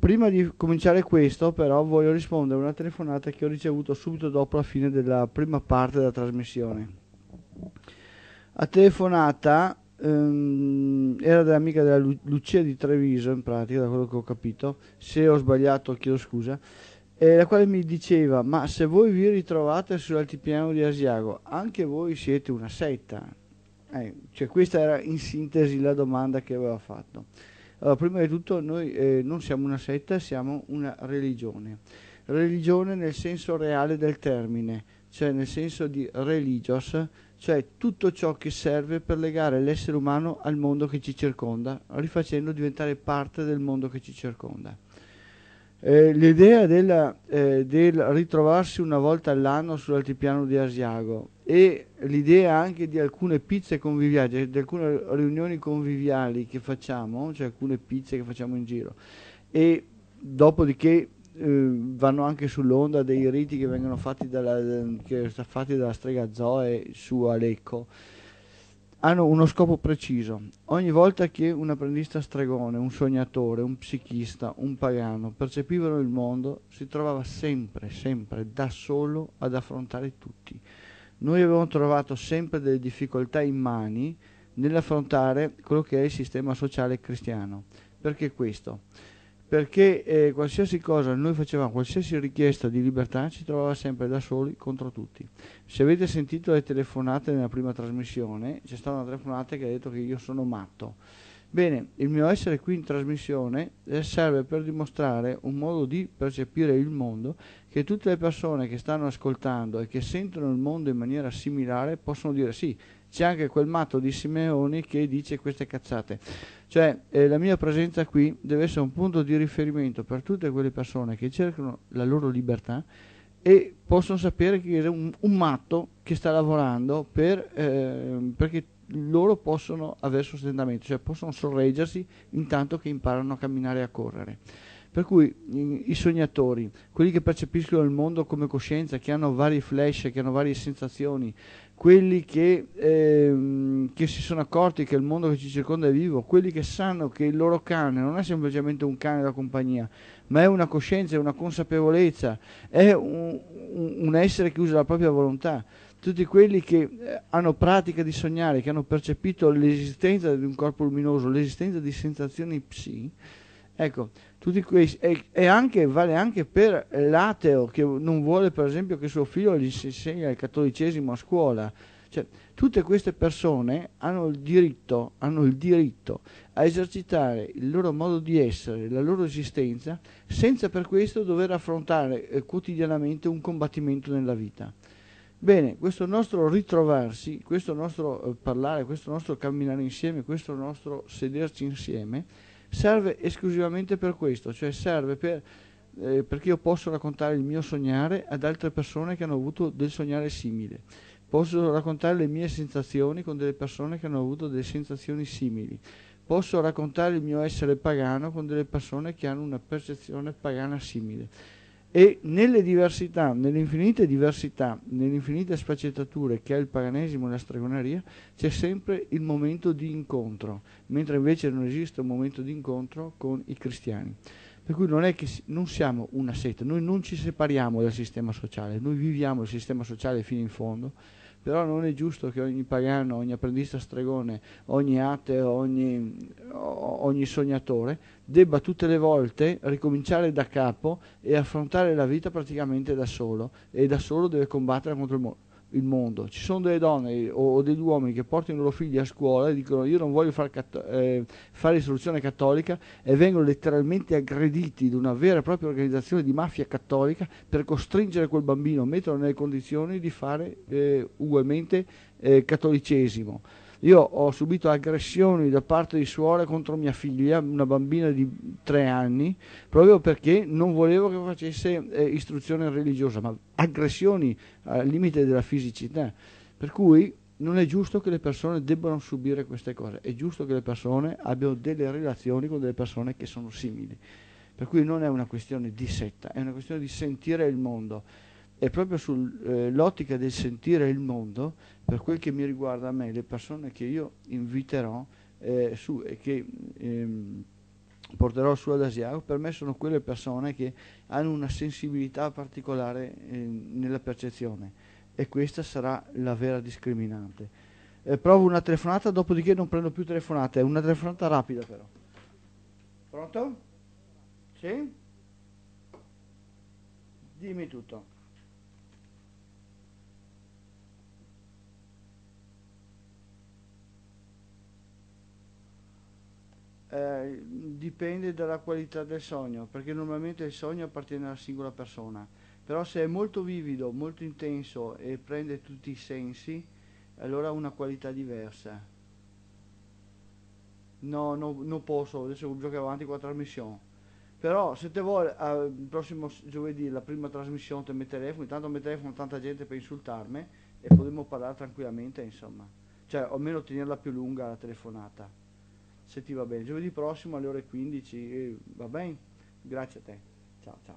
Prima di cominciare questo, però, voglio rispondere a una telefonata che ho ricevuto subito dopo la fine della prima parte della trasmissione. La telefonata ehm, era dell'amica della Lu- Lucia di Treviso, in pratica, da quello che ho capito. Se ho sbagliato, chiedo scusa. Eh, la quale mi diceva: Ma se voi vi ritrovate sull'altipiano di Asiago, anche voi siete una setta. Eh, cioè, questa era in sintesi la domanda che aveva fatto. Allora, prima di tutto noi eh, non siamo una setta, siamo una religione. Religione nel senso reale del termine, cioè nel senso di religios, cioè tutto ciò che serve per legare l'essere umano al mondo che ci circonda, rifacendo diventare parte del mondo che ci circonda. Eh, l'idea della, eh, del ritrovarsi una volta all'anno sull'altipiano di Asiago e l'idea anche di alcune pizze conviviali, di alcune riunioni conviviali che facciamo, cioè alcune pizze che facciamo in giro. E dopodiché eh, vanno anche sull'onda dei riti che vengono fatti dalla, che fatti dalla strega Zoe su Alecco. Hanno uno scopo preciso. Ogni volta che un apprendista stregone, un sognatore, un psichista, un pagano percepivano il mondo, si trovava sempre, sempre da solo ad affrontare tutti noi avevamo trovato sempre delle difficoltà immani nell'affrontare quello che è il sistema sociale cristiano. Perché questo? Perché eh, qualsiasi cosa noi facevamo, qualsiasi richiesta di libertà ci trovava sempre da soli contro tutti. Se avete sentito le telefonate nella prima trasmissione, c'è stata una telefonata che ha detto che io sono matto. Bene, il mio essere qui in trasmissione serve per dimostrare un modo di percepire il mondo che tutte le persone che stanno ascoltando e che sentono il mondo in maniera similare possono dire sì, c'è anche quel matto di Simeoni che dice queste cazzate. Cioè eh, la mia presenza qui deve essere un punto di riferimento per tutte quelle persone che cercano la loro libertà e possono sapere che c'è un, un, matto che sta lavorando per, eh, perché loro possono avere sostentamento, cioè possono sorreggersi intanto che imparano a camminare e a correre. Per cui mm, i sognatori, quelli che percepiscono il mondo come coscienza, che hanno vari flash, che hanno varie sensazioni, quelli che, ehm, che, si sono accorti che il mondo che ci circonda è vivo, quelli che sanno che il loro cane non è semplicemente un cane da compagnia, ma è una coscienza, è una consapevolezza, è un, un essere che usa la propria volontà. Tutti quelli che eh, hanno pratica di sognare, che hanno percepito l'esistenza di un corpo luminoso, l'esistenza di sensazioni psi, ecco, questi, e, e anche, vale anche per l'ateo che non vuole per esempio che suo figlio gli si insegni il cattolicesimo a scuola. Cioè, tutte queste persone hanno il, diritto, hanno il diritto a esercitare il loro modo di essere, la loro esistenza, senza per questo dover affrontare eh, quotidianamente un combattimento nella vita. Bene, questo nostro ritrovarsi, questo nostro eh, parlare, questo nostro camminare insieme, questo nostro sederci insieme, serve esclusivamente per questo, cioè serve per, eh, perché io posso raccontare il mio sognare ad altre persone che hanno avuto del sognare simile. Posso raccontare le mie sensazioni con delle persone che hanno avuto delle sensazioni simili. Posso raccontare il mio essere pagano con delle persone che hanno una percezione pagana simile e nelle diversità, nelle infinite diversità, nelle infinite sfaccettature che ha il paganesimo e la stregoneria, c'è sempre il momento di incontro, mentre invece non esiste un momento di incontro con i cristiani. Per cui non è che non siamo una setta, noi non ci separiamo dal sistema sociale, noi viviamo il sistema sociale fino in fondo, però non è giusto che ogni pagano, ogni apprendista stregone, ogni ateo, ogni, ogni sognatore debba tutte le volte ricominciare da capo e affrontare la vita praticamente da solo e da solo deve combattere contro il mondo il mondo. Ci sono delle donne o, o, degli uomini che portano i loro figli a scuola e dicono io non voglio far catto- eh, fare istruzione cattolica e vengono letteralmente aggrediti da una vera e propria organizzazione di mafia cattolica per costringere quel bambino, metterlo nelle condizioni di fare eh, ugualmente eh, cattolicesimo. Io ho subito aggressioni da parte di suore contro mia figlia, una bambina di tre anni, proprio perché non volevo che facesse eh, istruzione religiosa, ma aggressioni al limite della fisicità. Per cui non è giusto che le persone debbano subire queste cose, è giusto che le persone abbiano delle relazioni con delle persone che sono simili. Per cui non è una questione di setta, è una questione di sentire il mondo è proprio sull'ottica eh, del sentire il mondo, per quel che mi riguarda a me, le persone che io inviterò eh, su e che ehm, porterò su ad Asiago, per me sono quelle persone che hanno una sensibilità particolare eh, nella percezione e questa sarà la vera discriminante. Eh, provo una telefonata, dopodiché non prendo più telefonate, è una telefonata rapida però. Pronto? Sì? Dimmi tutto. Eh, dipende dalla qualità del sogno, perché normalmente il sogno appartiene alla singola persona, però se è molto vivido, molto intenso e prende tutti i sensi, allora ha una qualità diversa. No, no, non posso, adesso gioco avanti con la trasmissione. Però se te vuoi, eh, il prossimo giovedì, la prima trasmissione, te mi telefono, intanto mi telefono tanta gente per insultarmi e potremmo parlare tranquillamente, insomma. Cioè, almeno tenerla più lunga la telefonata se ti va bene. Giovedì prossimo alle ore 15, eh, va bene? Grazie a te. Ciao, ciao.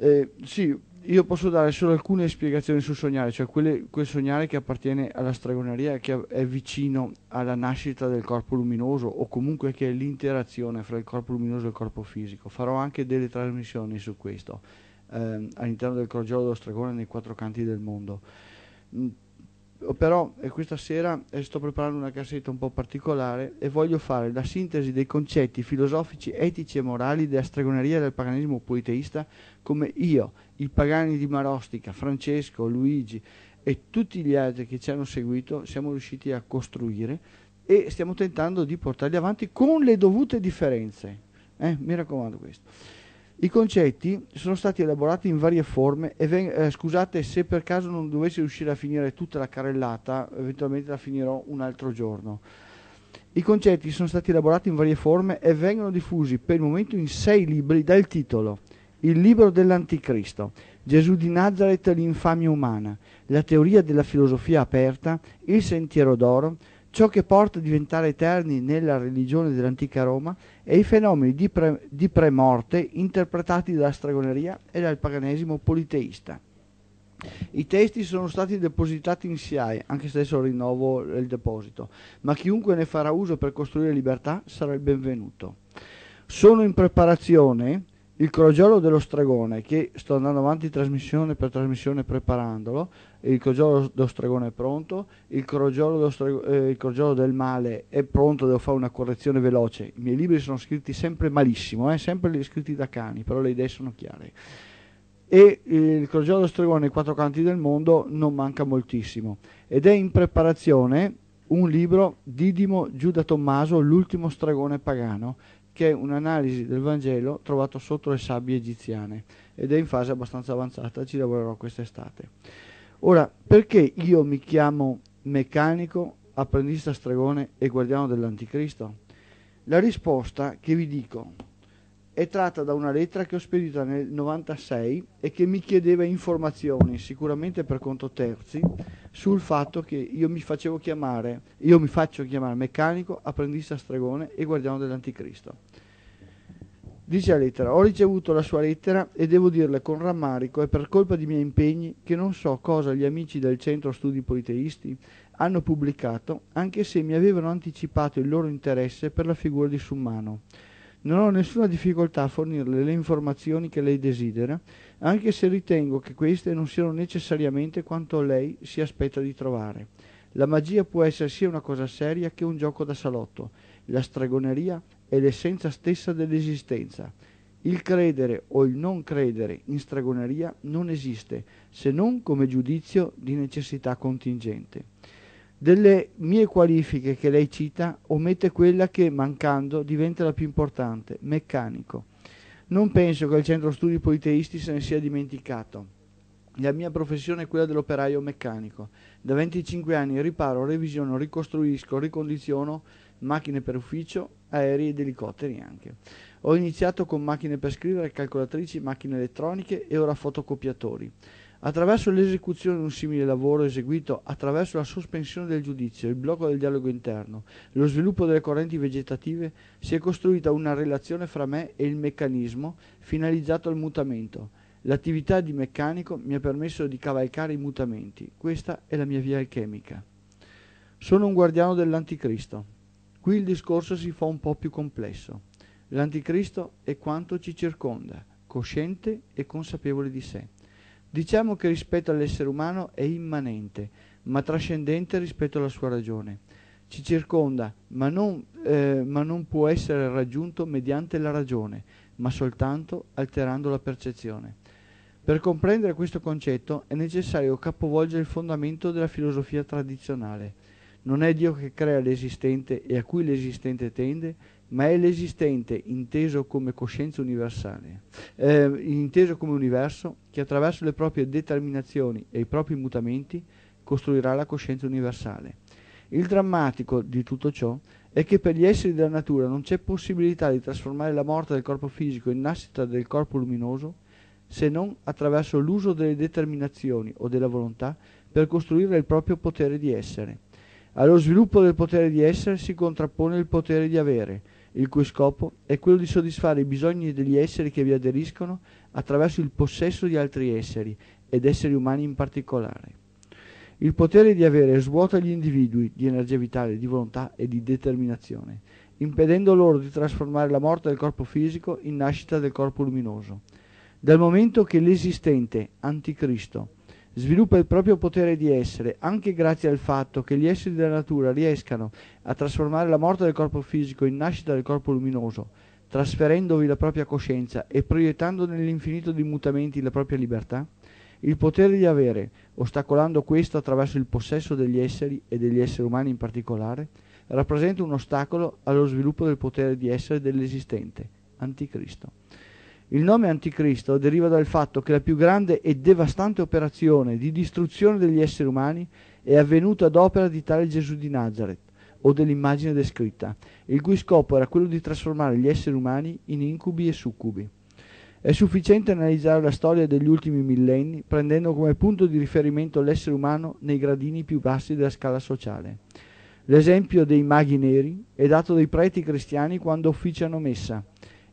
Eh, sì, io posso dare solo alcune spiegazioni sul sognare, cioè quelle, quel sognare che appartiene alla stregoneria, che è vicino alla nascita del corpo luminoso o comunque che è l'interazione fra il corpo luminoso e il corpo fisico. Farò anche delle trasmissioni su questo, ehm, all'interno del crogiolo dello stregone nei quattro canti del mondo. Mm, Oh, però eh, questa sera eh, sto preparando una cassetta un po' particolare e voglio fare la sintesi dei concetti filosofici, etici e morali della stregoneria del paganesimo politeista come io, i pagani di Marostica, Francesco, Luigi e tutti gli altri che ci hanno seguito siamo riusciti a costruire e stiamo tentando di portarli avanti con le dovute differenze. Eh, mi raccomando questo. I concetti sono stati elaborati in varie forme e eh, scusate se per caso non dovessi riuscire a finire tutta la carrellata, eventualmente la finirò un altro giorno. I concetti sono stati elaborati in varie forme e vengono diffusi per il momento in sei libri dal titolo Il libro dell'Anticristo, Gesù di Nazareth e l'infamia umana, La teoria della filosofia aperta, Il sentiero d'oro, Ciò che porta a diventare eterni nella religione dell'antica Roma e i fenomeni di, pre, di premorte interpretati dalla stregoneria e dal paganesimo politeista. I testi sono stati depositati in SIAE, anche se adesso rinnovo il deposito, ma chiunque ne farà uso per costruire libertà sarà il benvenuto. Sono in preparazione il crogiolo dello stregone, che sto andando avanti trasmissione per trasmissione preparandolo, il crogiolo dello stregone è pronto, il crogiolo, strego, eh, il crogiolo, del male è pronto, devo fare una correzione veloce. I miei libri sono scritti sempre malissimo, eh, sempre scritti da cani, però le idee sono chiare. E il crogiolo dello stregone i quattro canti del mondo non manca moltissimo. Ed è in preparazione un libro di Didimo Giuda Tommaso, l'ultimo stregone pagano, che è un'analisi del Vangelo trovato sotto le sabbie egiziane ed è in fase abbastanza avanzata, ci lavorerò quest'estate. Ora, perché io mi chiamo meccanico, apprendista stregone e guardiano dell'anticristo? La risposta che vi dico è tratta da una lettera che ho spedita nel 96 e che mi chiedeva informazioni, sicuramente per conto terzi, sul fatto che io mi facevo chiamare, io mi faccio chiamare meccanico, apprendista stregone e guardiano dell'anticristo. Dice la lettera, ho ricevuto la sua lettera e devo dirle con rammarico e per colpa di miei impegni che non so cosa gli amici del Centro Studi Politeisti hanno pubblicato, anche se mi avevano anticipato il loro interesse per la figura di Summano. Non ho nessuna difficoltà a fornirle le informazioni che lei desidera, anche se ritengo che queste non siano necessariamente quanto lei si aspetta di trovare. La magia può essere sia una cosa seria che un gioco da salotto la stregoneria è l'essenza stessa dell'esistenza. Il credere o il non credere in stregoneria non esiste, se non come giudizio di necessità contingente. Delle mie qualifiche che lei cita, omette quella che, mancando, diventa la più importante, meccanico. Non penso che il centro studi politeisti se ne sia dimenticato. La mia professione è quella dell'operaio meccanico. Da 25 anni riparo, revisiono, ricostruisco, ricondiziono macchine per ufficio, aerei ed elicotteri anche. Ho iniziato con macchine per scrivere, calcolatrici, macchine elettroniche e ora fotocopiatori. Attraverso l'esecuzione di un simile lavoro eseguito attraverso la sospensione del giudizio, il blocco del dialogo interno, lo sviluppo delle correnti vegetative, si è costruita una relazione fra me e il meccanismo finalizzato al mutamento. L'attività di meccanico mi ha permesso di cavalcare i mutamenti. Questa è la mia via alchemica. Sono un guardiano dell'anticristo. Qui il discorso si fa un po' più complesso. L'anticristo è quanto ci circonda, cosciente e consapevole di sé. Diciamo che rispetto all'essere umano è immanente, ma trascendente rispetto alla sua ragione. Ci circonda, ma non, eh, ma non può essere raggiunto mediante la ragione, ma soltanto alterando la percezione. Per comprendere questo concetto è necessario capovolgere il fondamento della filosofia tradizionale non è Dio che crea l'esistente e a cui l'esistente tende, ma è l'esistente inteso come coscienza universale, eh, inteso come universo che attraverso le proprie determinazioni e i propri mutamenti costruirà la coscienza universale. Il drammatico di tutto ciò è che per gli esseri della natura non c'è possibilità di trasformare la morte del corpo fisico in nascita del corpo luminoso se non attraverso l'uso delle determinazioni o della volontà per costruire il proprio potere di essere allo sviluppo del potere di essere si contrappone il potere di avere, il cui scopo è quello di soddisfare i bisogni degli esseri che vi aderiscono attraverso il possesso di altri esseri, ed esseri umani in particolare. Il potere di avere svuota gli individui di energia vitale, di volontà e di determinazione, impedendo loro di trasformare la morte del corpo fisico in nascita del corpo luminoso. Dal momento che l'esistente, anticristo, sviluppa il proprio potere di essere, anche grazie al fatto che gli esseri della natura riescano a trasformare la morte del corpo fisico in nascita del corpo luminoso, trasferendovi la propria coscienza e proiettando nell'infinito di mutamenti la propria libertà? Il potere di avere, ostacolando questo attraverso il possesso degli esseri e degli esseri umani in particolare, rappresenta un ostacolo allo sviluppo del potere di essere dell'esistente, anticristo. Il nome anticristo deriva dal fatto che la più grande e devastante operazione di distruzione degli esseri umani è avvenuta ad opera di tale Gesù di Nazareth o dell'immagine descritta, il cui scopo era quello di trasformare gli esseri umani in incubi e succubi. È sufficiente analizzare la storia degli ultimi millenni prendendo come punto di riferimento l'essere umano nei gradini più bassi della scala sociale. L'esempio dei maghi neri è dato dai preti cristiani quando officiano messa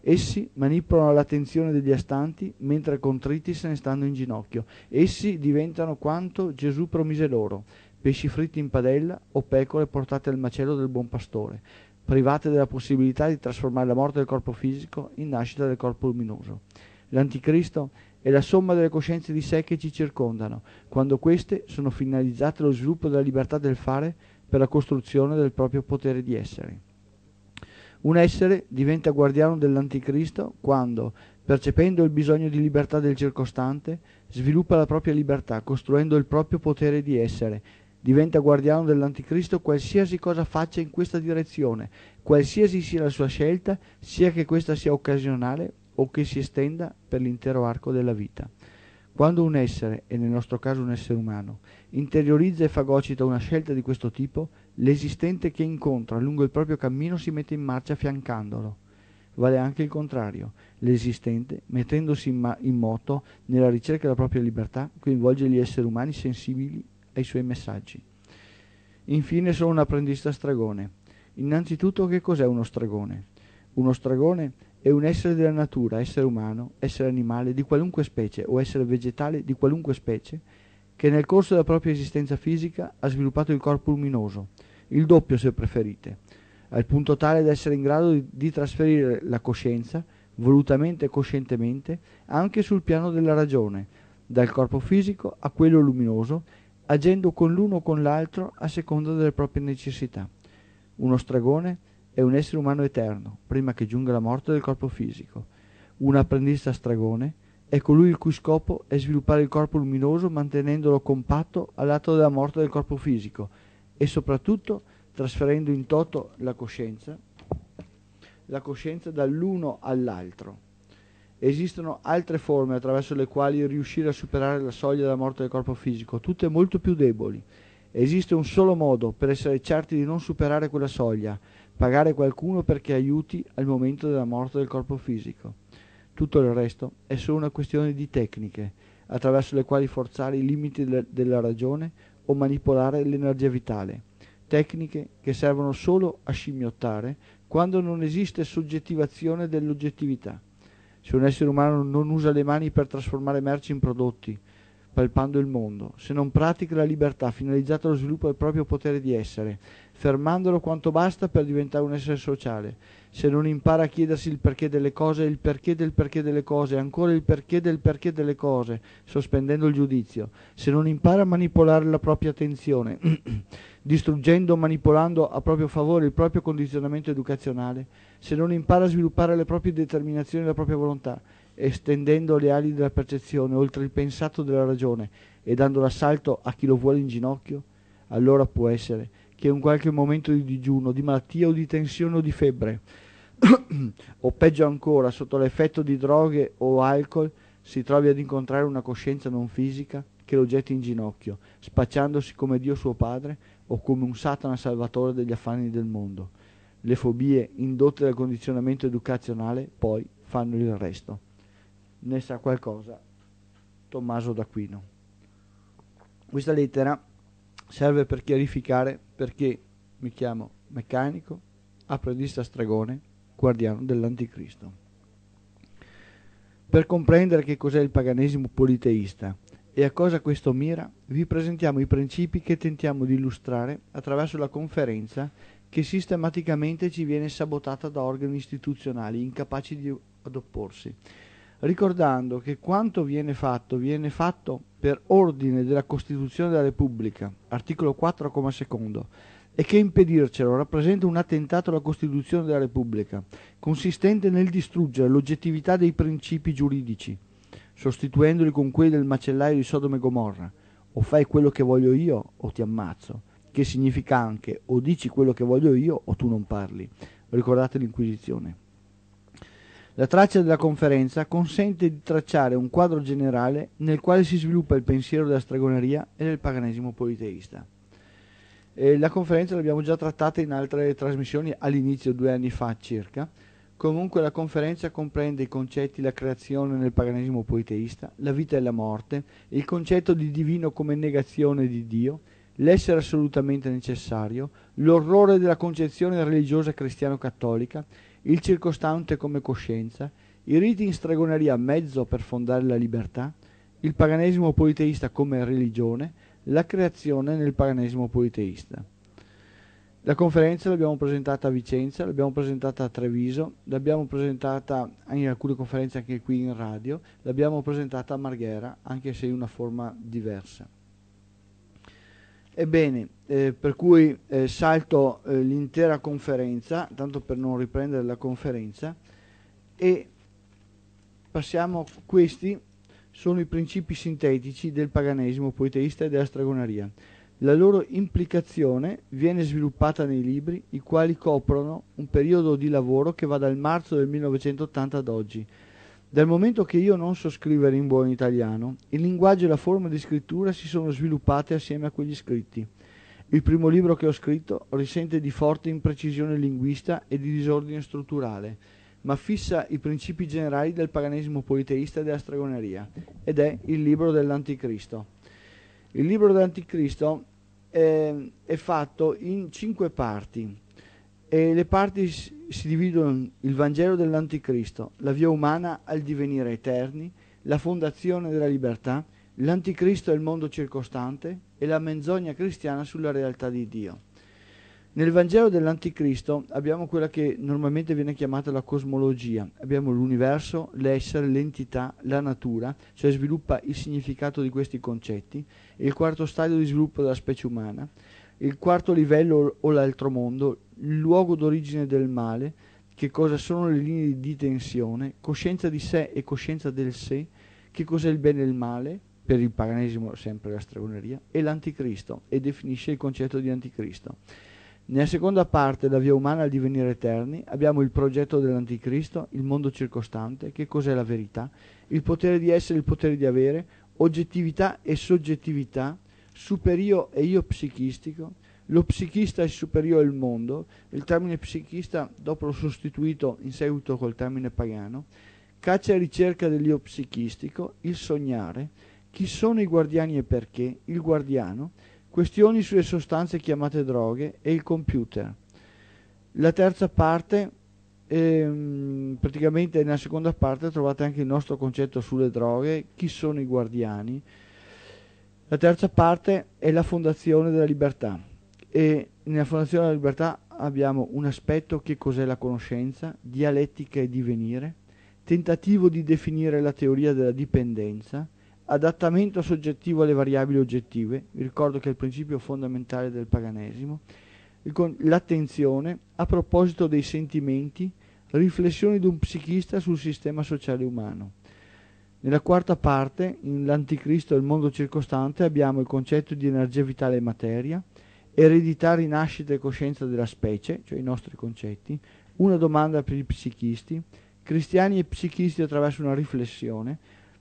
Essi manipolano l'attenzione degli astanti, mentre contriti se ne stanno in ginocchio. Essi diventano quanto Gesù promise loro, pesci fritti in padella o pecore portate al macello del buon pastore, private della possibilità di trasformare la morte del corpo fisico in nascita del corpo luminoso. L'anticristo è la somma delle coscienze di sé che ci circondano, quando queste sono finalizzate allo sviluppo della libertà del fare per la costruzione del proprio potere di essere. Un essere diventa guardiano dell'anticristo quando, percependo il bisogno di libertà del circostante, sviluppa la propria libertà, costruendo il proprio potere di essere. Diventa guardiano dell'anticristo qualsiasi cosa faccia in questa direzione, qualsiasi sia la sua scelta, sia che questa sia occasionale o che si estenda per l'intero arco della vita. Quando un essere, e nel nostro caso un essere umano, interiorizza e fagocita una scelta di questo tipo, l'esistente che incontra lungo il proprio cammino si mette in marcia affiancandolo. Vale anche il contrario, l'esistente, mettendosi in, ma- in moto nella ricerca della propria libertà, coinvolge gli esseri umani sensibili ai suoi messaggi. Infine sono un apprendista stragone. Innanzitutto che cos'è uno stragone? Uno stragone è un essere della natura, essere umano, essere animale di qualunque specie o essere vegetale di qualunque specie, che nel corso della propria esistenza fisica ha sviluppato il corpo luminoso, il doppio se preferite, al punto tale da essere in grado di, di trasferire la coscienza, volutamente e coscientemente, anche sul piano della ragione, dal corpo fisico a quello luminoso, agendo con l'uno o con l'altro a seconda delle proprie necessità. Uno stragone è un essere umano eterno, prima che giunga la morte del corpo fisico. Un apprendista stragone è colui il cui scopo è sviluppare il corpo luminoso mantenendolo compatto all'atto della morte del corpo fisico e soprattutto trasferendo in toto la coscienza, la coscienza dall'uno all'altro. Esistono altre forme attraverso le quali riuscire a superare la soglia della morte del corpo fisico, tutte molto più deboli. Esiste un solo modo per essere certi di non superare quella soglia, pagare qualcuno perché aiuti al momento della morte del corpo fisico. Tutto il resto è solo una questione di tecniche, attraverso le quali forzare i limiti de- della ragione o manipolare l'energia vitale. Tecniche che servono solo a scimmiottare quando non esiste soggettivazione dell'oggettività. Se un essere umano non usa le mani per trasformare merci in prodotti, palpando il mondo, se non pratica la libertà finalizzata allo sviluppo del proprio potere di essere, fermandolo quanto basta per diventare un essere sociale. Se non impara a chiedersi il perché delle cose, il perché del perché delle cose, ancora il perché del perché delle cose, sospendendo il giudizio, se non impara a manipolare la propria attenzione, distruggendo o manipolando a proprio favore il proprio condizionamento educazionale, se non impara a sviluppare le proprie determinazioni e la propria volontà, estendendo le ali della percezione oltre il pensato della ragione e dando l'assalto a chi lo vuole in ginocchio, allora può essere che un qualche momento di digiuno, di malattia o di tensione o di febbre, o peggio ancora, sotto l'effetto di droghe o alcol, si trovi ad incontrare una coscienza non fisica che lo getti in ginocchio, spacciandosi come Dio suo padre o come un Satana salvatore degli affanni del mondo. Le fobie indotte dal condizionamento educazionale poi fanno il resto. Ne sa qualcosa Tommaso d'Aquino. Questa lettera serve per chiarificare perché mi chiamo meccanico, apprendista stregone, guardiano dell'anticristo. Per comprendere che cos'è il paganesimo politeista e a cosa questo mira, vi presentiamo i principi che tentiamo di illustrare attraverso la conferenza che sistematicamente ci viene sabotata da organi istituzionali incapaci di ad opporsi ricordando che quanto viene fatto viene fatto per ordine della Costituzione della Repubblica, articolo 4, comma secondo, e che impedircelo rappresenta un attentato alla Costituzione della Repubblica, consistente nel distruggere l'oggettività dei principi giuridici, sostituendoli con quelli del macellaio di Sodome e Gomorra, o fai quello che voglio io o ti ammazzo, che significa anche o dici quello che voglio io o tu non parli. Ricordate l'Inquisizione. La traccia della conferenza consente di tracciare un quadro generale nel quale si sviluppa il pensiero della stregoneria e del paganesimo politeista. Eh, la conferenza l'abbiamo già trattata in altre trasmissioni all'inizio, due anni fa circa. Comunque la conferenza comprende i concetti la creazione nel paganesimo politeista, la vita e la morte, il concetto di divino come negazione di Dio, l'essere assolutamente necessario, l'orrore della concezione religiosa cristiano-cattolica, il circostante come coscienza, i riti in stregoneria mezzo per fondare la libertà, il paganesimo politeista come religione, la creazione nel paganesimo politeista. La conferenza l'abbiamo presentata a Vicenza, l'abbiamo presentata a Treviso, l'abbiamo presentata in alcune conferenze anche qui in radio, l'abbiamo presentata a Marghera, anche se in una forma diversa. Ebbene, eh, per cui eh, salto eh, l'intera conferenza, tanto per non riprendere la conferenza, e passiamo, questi sono i principi sintetici del paganesimo poiteista e della stregoneria. La loro implicazione viene sviluppata nei libri, i quali coprono un periodo di lavoro che va dal marzo del 1980 ad oggi, dal momento che io non so scrivere in buon italiano, il linguaggio e la forma di scrittura si sono sviluppate assieme a quegli scritti. Il primo libro che ho scritto risente di forte imprecisione linguista e di disordine strutturale, ma fissa i principi generali del paganesimo politeista e della stregoneria, ed è il libro dell'Anticristo. Il libro dell'Anticristo è, eh, è fatto in cinque parti e le parti si dividono il Vangelo dell'Anticristo, la via umana al divenire eterni, la fondazione della libertà, l'Anticristo e il mondo circostante e la menzogna cristiana sulla realtà di Dio. Nel Vangelo dell'Anticristo abbiamo quella che normalmente viene chiamata la cosmologia, abbiamo l'universo, l'essere, l'entità, la natura, cioè sviluppa il significato di questi concetti, e il quarto stadio di sviluppo della specie umana, il quarto livello o l'altro mondo, il luogo d'origine del male, che cosa sono le linee di tensione, coscienza di sé e coscienza del sé, che cos'è il bene e il male, per il paganesimo sempre la stregoneria, e l'anticristo, e definisce il concetto di anticristo. Nella seconda parte, la via umana al divenire eterni, abbiamo il progetto dell'anticristo, il mondo circostante, che cos'è la verità, il potere di essere e il potere di avere, oggettività e soggettività, superio e io psichistico, lo psichista è superiore al mondo, il termine psichista dopo l'ho sostituito in seguito col termine pagano, caccia e ricerca dell'io psichistico, il sognare, chi sono i guardiani e perché, il guardiano, questioni sulle sostanze chiamate droghe e il computer. La terza parte, ehm, praticamente nella seconda parte trovate anche il nostro concetto sulle droghe, chi sono i guardiani, la terza parte è la fondazione della libertà e nella fondazione della libertà abbiamo un aspetto che cos'è la conoscenza, dialettica e divenire, tentativo di definire la teoria della dipendenza, adattamento soggettivo alle variabili oggettive, vi ricordo che è il principio fondamentale del paganesimo, l'attenzione a proposito dei sentimenti, riflessioni di un psichista sul sistema sociale umano nella quarta parte, in L'Anticristo e il mondo circostante, abbiamo il concetto di energia vitale e materia, eredità, rinascita e coscienza della specie, cioè i nostri concetti, una domanda per i psichisti, cristiani e psichisti attraverso una riflessione,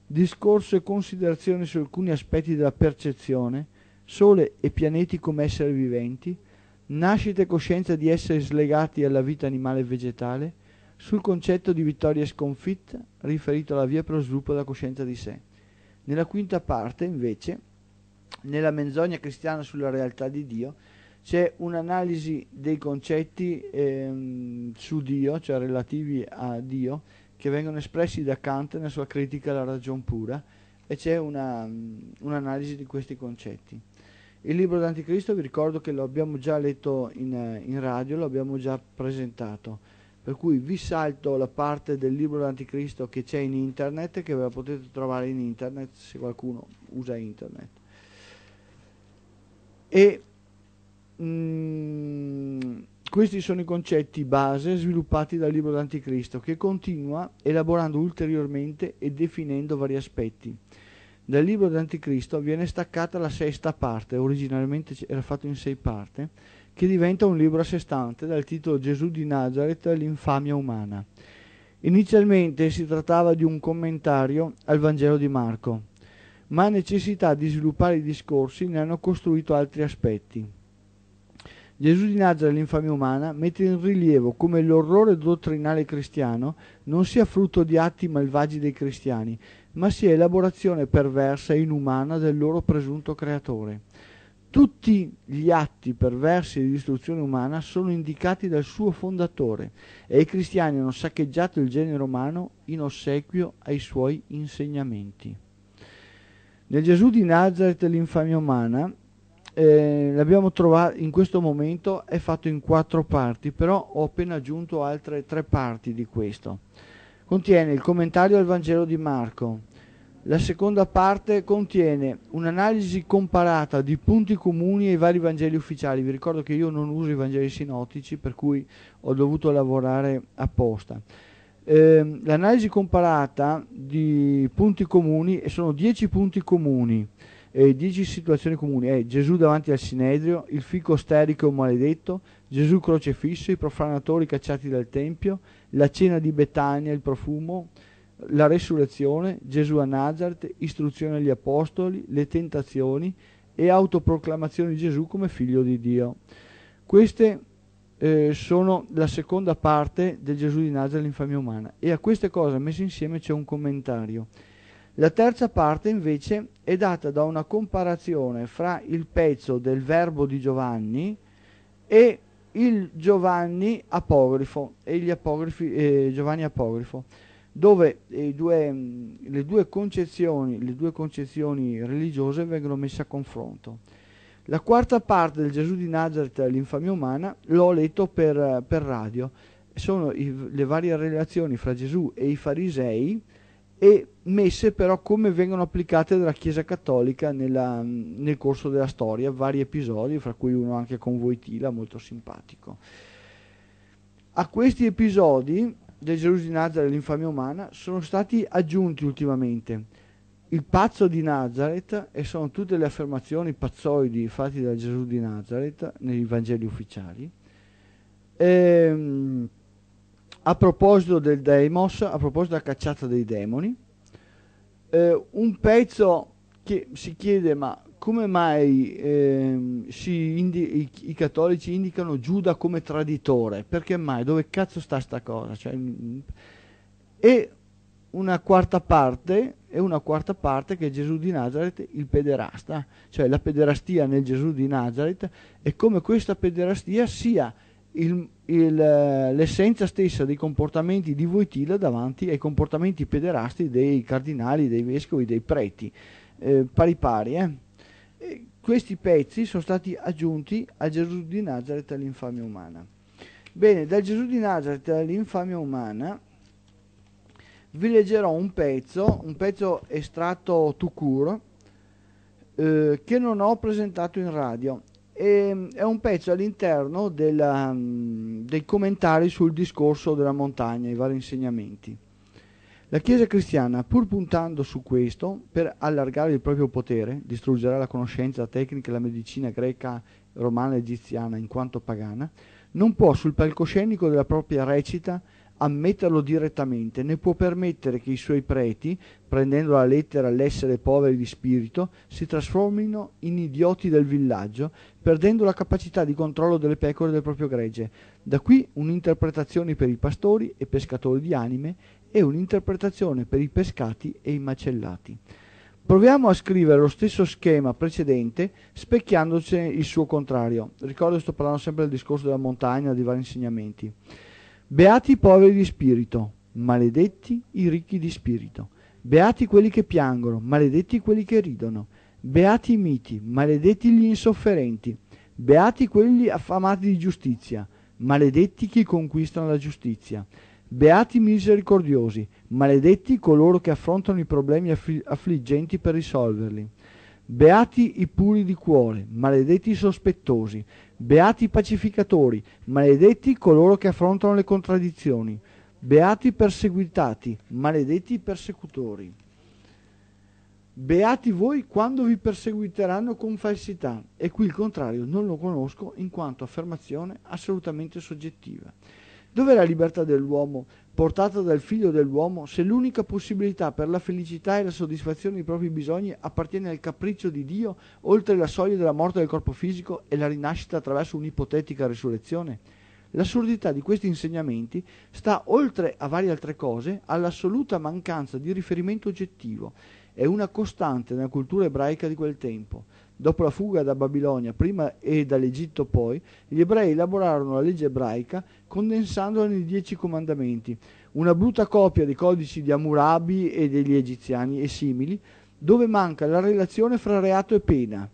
discorso e considerazione su alcuni aspetti della percezione, sole e pianeti come esseri viventi, nascita e coscienza di esseri slegati alla vita animale e vegetale, sul concetto di vittoria e sconfitta riferito alla via per lo sviluppo della coscienza di sé. Nella quinta parte, invece, nella menzogna cristiana sulla realtà di Dio, c'è un'analisi dei concetti eh, su Dio, cioè relativi a Dio, che vengono espressi da Kant nella sua critica alla ragion pura e c'è una, mm, un'analisi di questi concetti. Il libro d'Anticristo vi ricordo che lo abbiamo già letto in, eh, in radio, lo abbiamo già presentato per cui vi salto la parte del libro dell'anticristo che c'è in internet che ve la potete trovare in internet se qualcuno usa internet e mh, mm, questi sono i concetti base sviluppati dal libro dell'anticristo che continua elaborando ulteriormente e definendo vari aspetti dal libro dell'anticristo viene staccata la sesta parte originariamente era fatto in sei parti che diventa un libro a sé stante dal titolo Gesù di Nazareth, l'infamia umana. Inizialmente si trattava di un commentario al Vangelo di Marco, ma necessità di sviluppare i discorsi ne hanno costruito altri aspetti. Gesù di Nazareth l'infamia umana mette in rilievo come l'orrore dottrinale cristiano non sia frutto di atti malvagi dei cristiani, ma sia elaborazione perversa e inumana del loro presunto creatore. Tutti gli atti perversi di distruzione umana sono indicati dal suo fondatore e i cristiani hanno saccheggiato il genere umano in ossequio ai suoi insegnamenti. Nel Gesù di Nazareth l'infamia umana, eh, l'abbiamo trovato in questo momento, è fatto in quattro parti, però ho appena aggiunto altre tre parti di questo. Contiene il commentario al Vangelo di Marco, la seconda parte contiene un'analisi comparata di punti comuni ai vari Vangeli ufficiali. Vi ricordo che io non uso i Vangeli sinottici, per cui ho dovuto lavorare apposta. Eh, l'analisi comparata di punti comuni, e sono 10 punti comuni, 10 eh, situazioni comuni, è Gesù davanti al Sinedrio, il fico sterico maledetto, Gesù crocefisso, i profanatori cacciati dal Tempio, la cena di Betania, il profumo, la resurrezione, Gesù a Nazareth, istruzione agli apostoli, le tentazioni e autoproclamazione di Gesù come figlio di Dio. Queste eh, sono la seconda parte del Gesù di Nazareth, l'infamia umana. E a queste cose messe insieme c'è un commentario. La terza parte invece è data da una comparazione fra il pezzo del verbo di Giovanni e il Giovanni apocrifo e gli apocrifi, eh, Giovanni apocrifo dove due, le, due le due concezioni religiose vengono messe a confronto. La quarta parte del Gesù di Nazareth, l'infamia umana, l'ho letto per, per radio. Sono i, le varie relazioni fra Gesù e i farisei e messe però come vengono applicate dalla Chiesa Cattolica nella, nel corso della storia, vari episodi, fra cui uno anche con voi Tila, molto simpatico. A questi episodi Gesù di Nazareth e l'infamia umana sono stati aggiunti ultimamente il pazzo di Nazareth e sono tutte le affermazioni pazzoidi fatte da Gesù di Nazareth nei Vangeli ufficiali. E, ehm, a proposito del Deimos, a proposito della cacciata dei demoni, eh, un pezzo che si chiede ma come mai eh, indi- i-, i, cattolici indicano Giuda come traditore? Perché mai? Dove cazzo sta sta cosa? Cioè, mm, mm, e una quarta parte e una quarta parte che è Gesù di Nazareth il pederasta, cioè la pederastia nel Gesù di Nazareth e come questa pederastia sia il, il, eh, l'essenza stessa dei comportamenti di Voitila davanti ai comportamenti pederasti dei cardinali, dei vescovi, dei preti, eh, pari pari. Eh? E questi pezzi sono stati aggiunti a Gesù di Nazareth all'infamia umana. Bene, da Gesù di Nazareth all'infamia umana vi leggerò un pezzo, un pezzo estratto to cure, eh, che non ho presentato in radio. E, mm, è un pezzo all'interno della, mm, dei commentari sul discorso della montagna, i vari insegnamenti. La Chiesa cristiana, pur puntando su questo per allargare il proprio potere, distruggerà la conoscenza, la tecnica e la medicina greca, romana e egiziana in quanto pagana, non può sul palcoscenico della propria recita ammetterlo direttamente, né può permettere che i suoi preti, prendendo la lettera all'essere poveri di spirito, si trasformino in idioti del villaggio, perdendo la capacità di controllo delle pecore del proprio gregge. Da qui un'interpretazione per i pastori e pescatori di anime e un'interpretazione per i pescati e i macellati. Proviamo a scrivere lo stesso schema precedente specchiandoci il suo contrario. Ricordo che sto parlando sempre del discorso della montagna, dei vari insegnamenti. Beati i poveri di spirito, maledetti i ricchi di spirito. Beati quelli che piangono, maledetti quelli che ridono. Beati i miti, maledetti gli insofferenti. Beati quelli affamati di giustizia, maledetti chi conquistano la giustizia. Beati misericordiosi, maledetti coloro che affrontano i problemi affliggenti per risolverli. Beati i puri di cuore, maledetti i sospettosi, beati i pacificatori, maledetti coloro che affrontano le contraddizioni, beati i perseguitati, maledetti i persecutori. Beati voi quando vi perseguiteranno con falsità. E qui il contrario non lo conosco in quanto affermazione assolutamente soggettiva. Dov'è la libertà dell'uomo portata dal figlio dell'uomo se l'unica possibilità per la felicità e la soddisfazione dei propri bisogni appartiene al capriccio di Dio oltre la soglia della morte del corpo fisico e la rinascita attraverso un'ipotetica risurrezione? L'assurdità di questi insegnamenti sta, oltre a varie altre cose, all'assoluta mancanza di riferimento oggettivo. È una costante nella cultura ebraica di quel tempo. Dopo la fuga da Babilonia prima e dall'Egitto poi, gli ebrei elaborarono la legge ebraica condensandola nei Dieci Comandamenti, una brutta copia dei codici di Amurabi e degli egiziani e simili, dove manca la relazione fra reato e pena.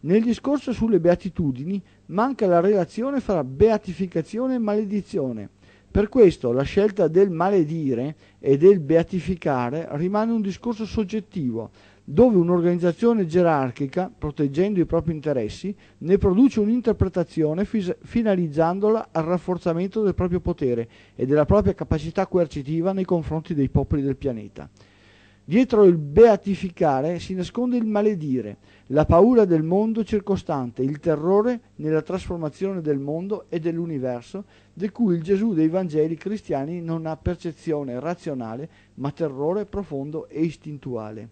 Nel discorso sulle beatitudini manca la relazione fra beatificazione e maledizione. Per questo la scelta del maledire e del beatificare rimane un discorso soggettivo, dove un'organizzazione gerarchica, proteggendo i propri interessi, ne produce un'interpretazione finalizzandola al rafforzamento del proprio potere e della propria capacità coercitiva nei confronti dei popoli del pianeta. Dietro il beatificare si nasconde il maledire, la paura del mondo circostante, il terrore nella trasformazione del mondo e dell'universo, di cui il Gesù dei Vangeli cristiani non ha percezione razionale, ma terrore profondo e istintuale.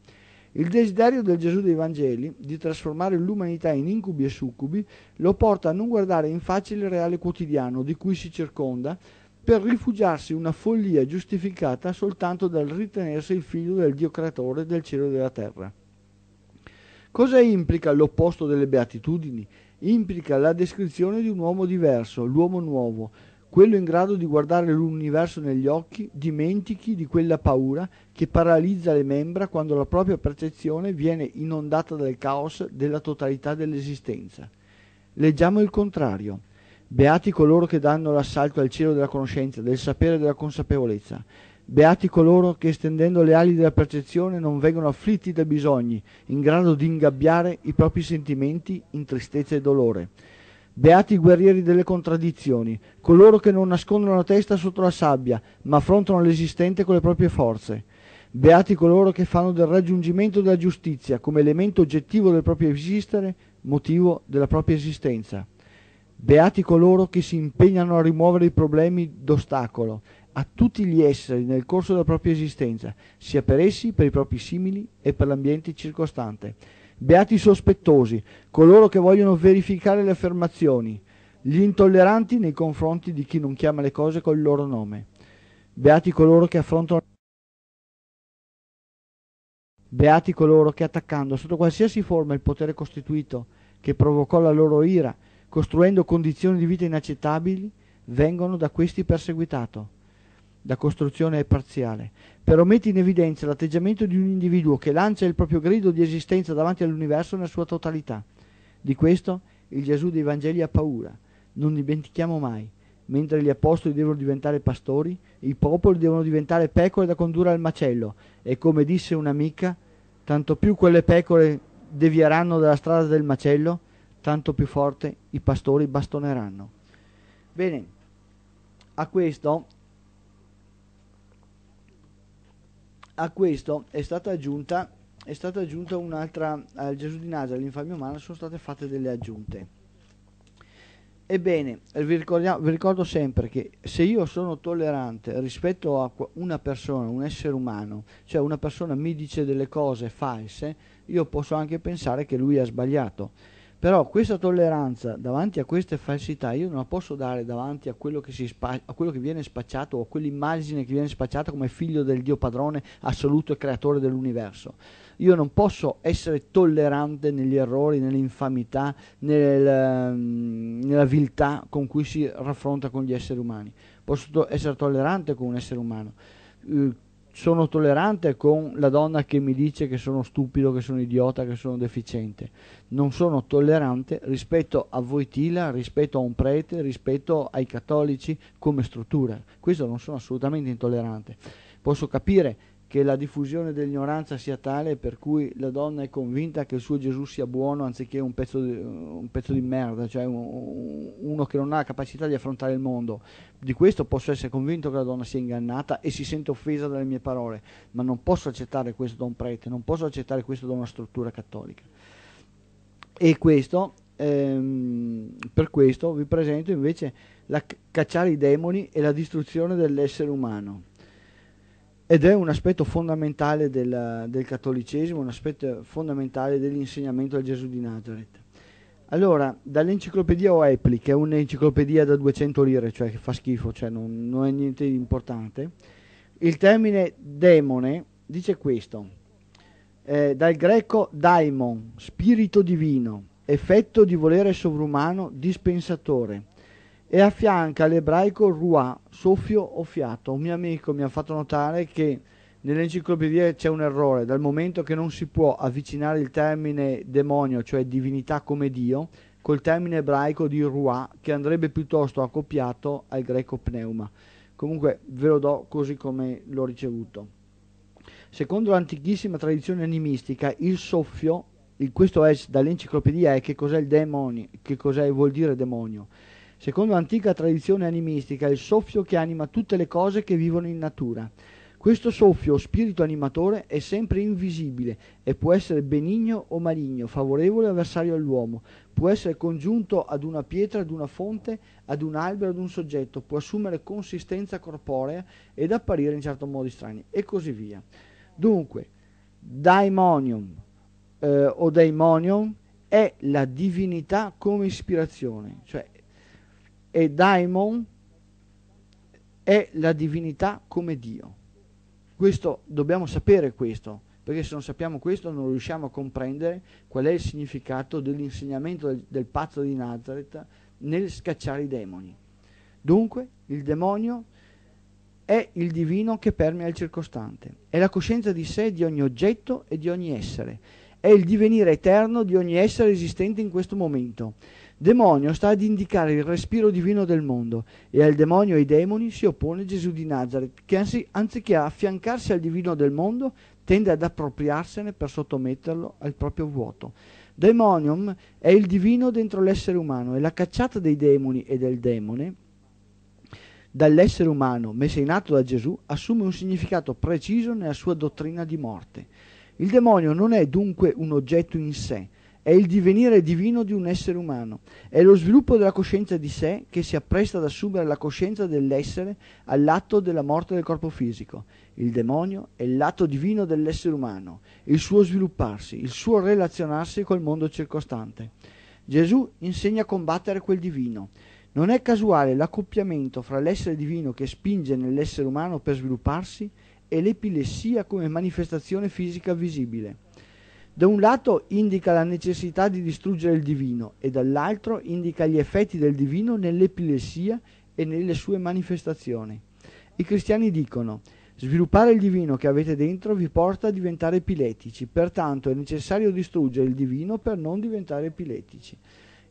Il desiderio del Gesù dei Vangeli di trasformare l'umanità in incubi e succubi lo porta a non guardare in faccia il reale quotidiano di cui si circonda per rifugiarsi in una follia giustificata soltanto dal ritenersi il figlio del Dio creatore del cielo e della terra. Cosa implica l'opposto delle beatitudini? Implica la descrizione di un uomo diverso, l'uomo nuovo, quello in grado di guardare l'universo negli occhi, dimentichi di quella paura che paralizza le membra quando la propria percezione viene inondata dal caos della totalità dell'esistenza. Leggiamo il contrario. Beati coloro che danno l'assalto al cielo della conoscenza, del sapere e della consapevolezza. Beati coloro che estendendo le ali della percezione non vengono afflitti da bisogni, in grado di ingabbiare i propri sentimenti in tristezza e dolore Beati i guerrieri delle contraddizioni, coloro che non nascondono la testa sotto la sabbia, ma affrontano l'esistente con le proprie forze. Beati coloro che fanno del raggiungimento della giustizia come elemento oggettivo del proprio esistere, motivo della propria esistenza. Beati coloro che si impegnano a rimuovere i problemi d'ostacolo a tutti gli esseri nel corso della propria esistenza, sia per essi, per i propri simili e per l'ambiente circostante Beati i sospettosi, coloro che vogliono verificare le affermazioni, gli intolleranti nei confronti di chi non chiama le cose col loro nome. Beati coloro che affrontano Beati coloro che attaccando sotto qualsiasi forma il potere costituito che provocò la loro ira, costruendo condizioni di vita inaccettabili, vengono da questi perseguitato la costruzione è parziale, però mette in evidenza l'atteggiamento di un individuo che lancia il proprio grido di esistenza davanti all'universo nella sua totalità. Di questo il Gesù dei Vangeli ha paura, non dimentichiamo mai. Mentre gli apostoli devono diventare pastori, i popoli devono diventare pecore da condurre al macello e come disse un'amica, tanto più quelle pecore devieranno dalla strada del macello, tanto più forte i pastori bastoneranno. Bene, a questo a questo è stata aggiunta, è stata aggiunta un'altra, al Gesù di Nazareth, all'infamia umana, sono state fatte delle aggiunte. Ebbene, vi, vi, ricordo sempre che se io sono tollerante rispetto a una persona, un essere umano, cioè una persona mi dice delle cose false, io posso anche pensare che lui ha sbagliato però questa tolleranza davanti a queste falsità io non la posso dare davanti a quello che, spa- a quello che viene spacciato o a quell'immagine che viene spacciata come figlio del Dio padrone assoluto e creatore dell'universo. Io non posso essere tollerante negli errori, nell'infamità, nel, ehm, nella viltà con cui si raffronta con gli esseri umani. Posso to- essere tollerante con un essere umano. Uh, sono tollerante con la donna che mi dice che sono stupido, che sono idiota, che sono deficiente. Non sono tollerante rispetto a Voitila, rispetto a un prete, rispetto ai cattolici come struttura. Questo non sono assolutamente intollerante. Posso capire che la diffusione dell'ignoranza sia tale per cui la donna è convinta che il suo Gesù sia buono anziché un pezzo di, un pezzo di merda, cioè un, uno che non ha la capacità di affrontare il mondo. Di questo posso essere convinto che la donna sia ingannata e si sente offesa dalle mie parole, ma non posso accettare questo da un prete, non posso accettare questo da una struttura cattolica. E questo, ehm, per questo vi presento invece la cacciare i demoni e la distruzione dell'essere umano ed è un aspetto fondamentale del, del, cattolicesimo, un aspetto fondamentale dell'insegnamento a Gesù di Nazareth. Allora, dall'enciclopedia Oepli, che è un'enciclopedia da 200 lire, cioè che fa schifo, cioè non, non è niente di importante, il termine demone dice questo, eh, dal greco daimon, spirito divino, effetto di volere sovrumano, dispensatore, e affianca all'ebraico ruà, soffio o fiato. Un mio amico mi ha fatto notare che nell'enciclopedia c'è un errore, dal momento che non si può avvicinare il termine demonio, cioè divinità come Dio, col termine ebraico di ruà, che andrebbe piuttosto accoppiato al greco pneuma. Comunque ve lo do così come l'ho ricevuto. Secondo l'antichissima tradizione animistica, il soffio, il, questo è dall'enciclopedia, è che cos'è il demonio, che cos'è, vuol dire demonio. Secondo l'antica tradizione animistica è il soffio che anima tutte le cose che vivono in natura. Questo soffio o spirito animatore è sempre invisibile e può essere benigno o maligno, favorevole o avversario all'uomo, può essere congiunto ad una pietra, ad una fonte, ad un albero, ad un soggetto, può assumere consistenza corporea ed apparire in certo modo strani e così via. Dunque, daimonium eh, o daimonium è la divinità come ispirazione, cioè e daimon è la divinità come Dio. Questo, dobbiamo sapere questo, perché se non sappiamo questo non riusciamo a comprendere qual è il significato dell'insegnamento del, del patto di Nazareth nel scacciare i demoni. Dunque, il demonio è il divino che permea il circostante, è la coscienza di sé di ogni oggetto e di ogni essere, è il divenire eterno di ogni essere esistente in questo momento. Demonio sta ad indicare il respiro divino del mondo e al demonio e ai demoni si oppone Gesù di Nazareth, che anzi, anziché affiancarsi al divino del mondo, tende ad appropriarsene per sottometterlo al proprio vuoto. Demonium è il divino dentro l'essere umano e la cacciata dei demoni e del demone dall'essere umano messa in atto da Gesù assume un significato preciso nella sua dottrina di morte. Il demonio non è dunque un oggetto in sé, è il divenire divino di un essere umano, è lo sviluppo della coscienza di sé che si appresta ad assumere la coscienza dell'essere all'atto della morte del corpo fisico. Il demonio è l'atto divino dell'essere umano, il suo svilupparsi, il suo relazionarsi col mondo circostante. Gesù insegna a combattere quel divino. Non è casuale l'accoppiamento fra l'essere divino che spinge nell'essere umano per svilupparsi e l'epilessia come manifestazione fisica visibile. Da un lato indica la necessità di distruggere il divino e dall'altro indica gli effetti del divino nell'epilessia e nelle sue manifestazioni. I cristiani dicono Sviluppare il divino che avete dentro vi porta a diventare epiletici, pertanto è necessario distruggere il divino per non diventare epiletici.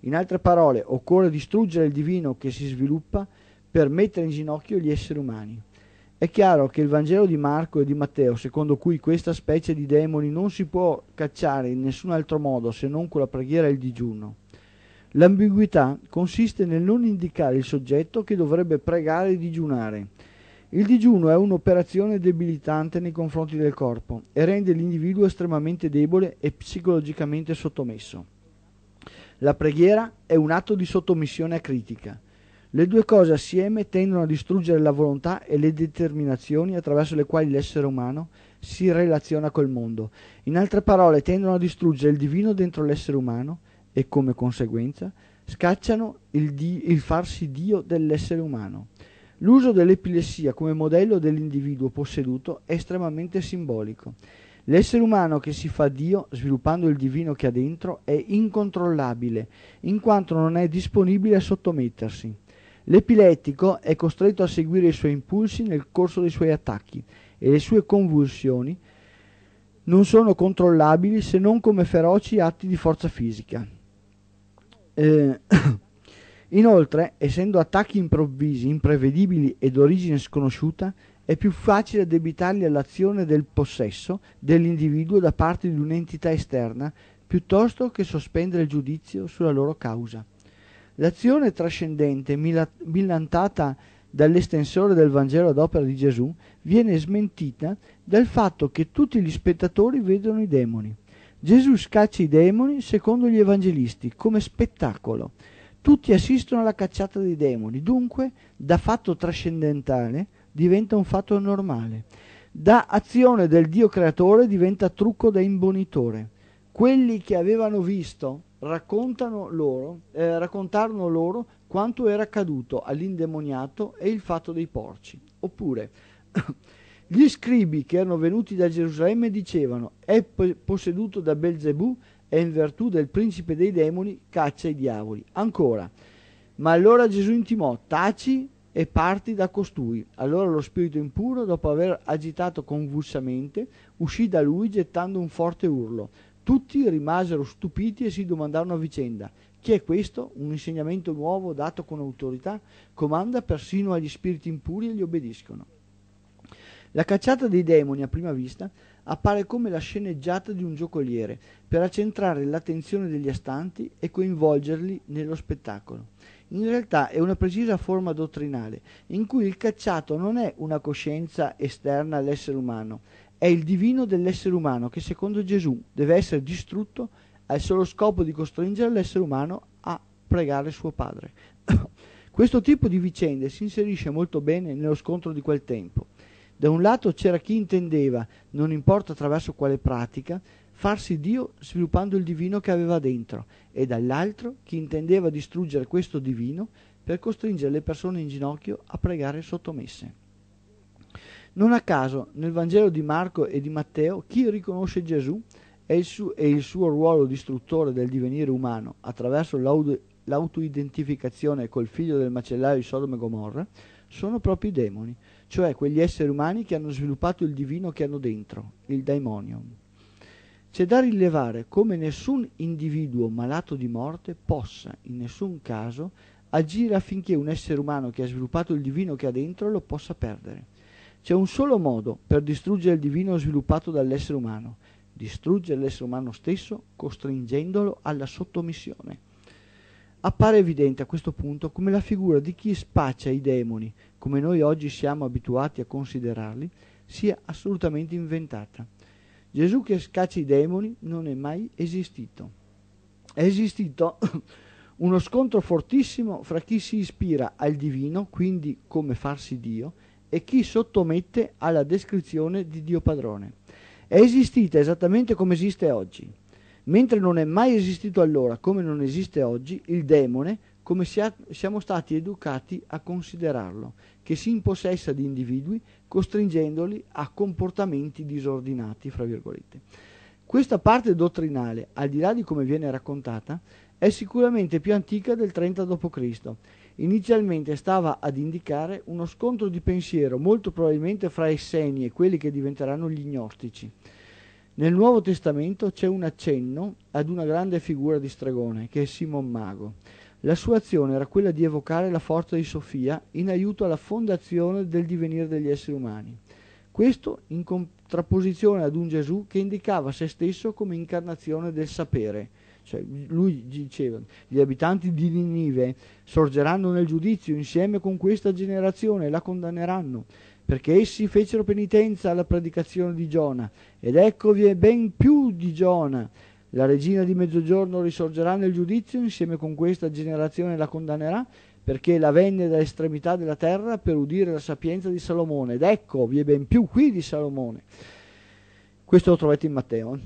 In altre parole, occorre distruggere il divino che si sviluppa per mettere in ginocchio gli esseri umani. È chiaro che il Vangelo di Marco e di Matteo, secondo cui questa specie di demoni non si può cacciare in nessun altro modo se non con la preghiera e il digiuno. L'ambiguità consiste nel non indicare il soggetto che dovrebbe pregare e digiunare. Il digiuno è un'operazione debilitante nei confronti del corpo e rende l'individuo estremamente debole e psicologicamente sottomesso. La preghiera è un atto di sottomissione a critica. Le due cose assieme tendono a distruggere la volontà e le determinazioni attraverso le quali l'essere umano si relaziona col mondo. In altre parole, tendono a distruggere il divino dentro l'essere umano e come conseguenza scacciano il, di- il farsi Dio dell'essere umano. L'uso dell'epilessia come modello dell'individuo posseduto è estremamente simbolico. L'essere umano che si fa Dio, sviluppando il divino che ha dentro, è incontrollabile, in quanto non è disponibile a sottomettersi. L'epilettico è costretto a seguire i suoi impulsi nel corso dei suoi attacchi e le sue convulsioni non sono controllabili se non come feroci atti di forza fisica. Eh, Inoltre, essendo attacchi improvvisi, imprevedibili e d'origine sconosciuta, è più facile addebitarli all'azione del possesso dell'individuo da parte di un'entità esterna piuttosto che sospendere il giudizio sulla loro causa. L'azione trascendente millantata dall'estensore del Vangelo ad opera di Gesù viene smentita dal fatto che tutti gli spettatori vedono i demoni. Gesù scaccia i demoni secondo gli evangelisti come spettacolo. Tutti assistono alla cacciata dei demoni, dunque da fatto trascendentale diventa un fatto normale. Da azione del Dio creatore diventa trucco da imbonitore. Quelli che avevano visto raccontano loro, eh, raccontarono loro quanto era accaduto all'indemoniato e il fatto dei porci. Oppure gli scribi che erano venuti da Gerusalemme dicevano è posseduto da Belzebù e in virtù del principe dei demoni caccia i diavoli. Ancora, ma allora Gesù intimò taci e parti da costui. Allora lo spirito impuro, dopo aver agitato convulsamente, uscì da lui gettando un forte urlo tutti rimasero stupiti e si domandarono a vicenda: chi è questo? Un insegnamento nuovo dato con autorità? Comanda persino agli spiriti impuri e gli obbediscono. La cacciata dei demoni a prima vista appare come la sceneggiata di un giocoliere per accentrare l'attenzione degli astanti e coinvolgerli nello spettacolo. In realtà è una precisa forma dottrinale in cui il cacciato non è una coscienza esterna all'essere umano, è il divino dell'essere umano che secondo Gesù deve essere distrutto al solo scopo di costringere l'essere umano a pregare suo padre. Questo tipo di vicende si inserisce molto bene nello scontro di quel tempo. Da un lato c'era chi intendeva, non importa attraverso quale pratica, farsi Dio sviluppando il divino che aveva dentro, e dall'altro chi intendeva distruggere questo divino per costringere le persone in ginocchio a pregare sottomesse. Non a caso, nel Vangelo di Marco e di Matteo, chi riconosce Gesù e il, suo, e il suo ruolo distruttore del divenire umano attraverso l'autoidentificazione col figlio del macellaio di Sodoma e Gomorra, sono proprio i demoni, cioè quegli esseri umani che hanno sviluppato il divino che hanno dentro, il daimonium. C'è da rilevare come nessun individuo malato di morte possa, in nessun caso, agire affinché un essere umano che ha sviluppato il divino che ha dentro lo possa perdere. C'è un solo modo per distruggere il divino sviluppato dall'essere umano, distruggere l'essere umano stesso costringendolo alla sottomissione. Appare evidente a questo punto come la figura di chi spaccia i demoni, come noi oggi siamo abituati a considerarli, sia assolutamente inventata. Gesù che scaccia i demoni non è mai esistito. È esistito uno scontro fortissimo fra chi si ispira al divino, quindi come farsi Dio, e chi sottomette alla descrizione di Dio padrone. È esistita esattamente come esiste oggi. Mentre non è mai esistito allora come non esiste oggi il demone come sia, siamo stati educati a considerarlo, che si impossessa di individui costringendoli a comportamenti disordinati, fra virgolette. Questa parte dottrinale, al di là di come viene raccontata, è sicuramente più antica del 30 d.C inizialmente stava ad indicare uno scontro di pensiero molto probabilmente fra Esseni e quelli che diventeranno gli gnostici. Nel Nuovo Testamento c'è un accenno ad una grande figura di stregone, che è Simon Mago. La sua azione era quella di evocare la forza di Sofia in aiuto alla fondazione del divenire degli esseri umani. Questo in contrapposizione ad un Gesù che indicava se stesso come incarnazione del sapere, cioè, lui diceva, gli abitanti di Ninive sorgeranno nel giudizio insieme con questa generazione e la condanneranno, perché essi fecero penitenza alla predicazione di Giona, ed eccovi è ben più di Giona. La regina di mezzogiorno risorgerà nel giudizio insieme con questa generazione e la condannerà, perché la venne dall'estremità della terra per udire la sapienza di Salomone, ed eccovi è ben più qui di Salomone. Questo lo trovate in Matteo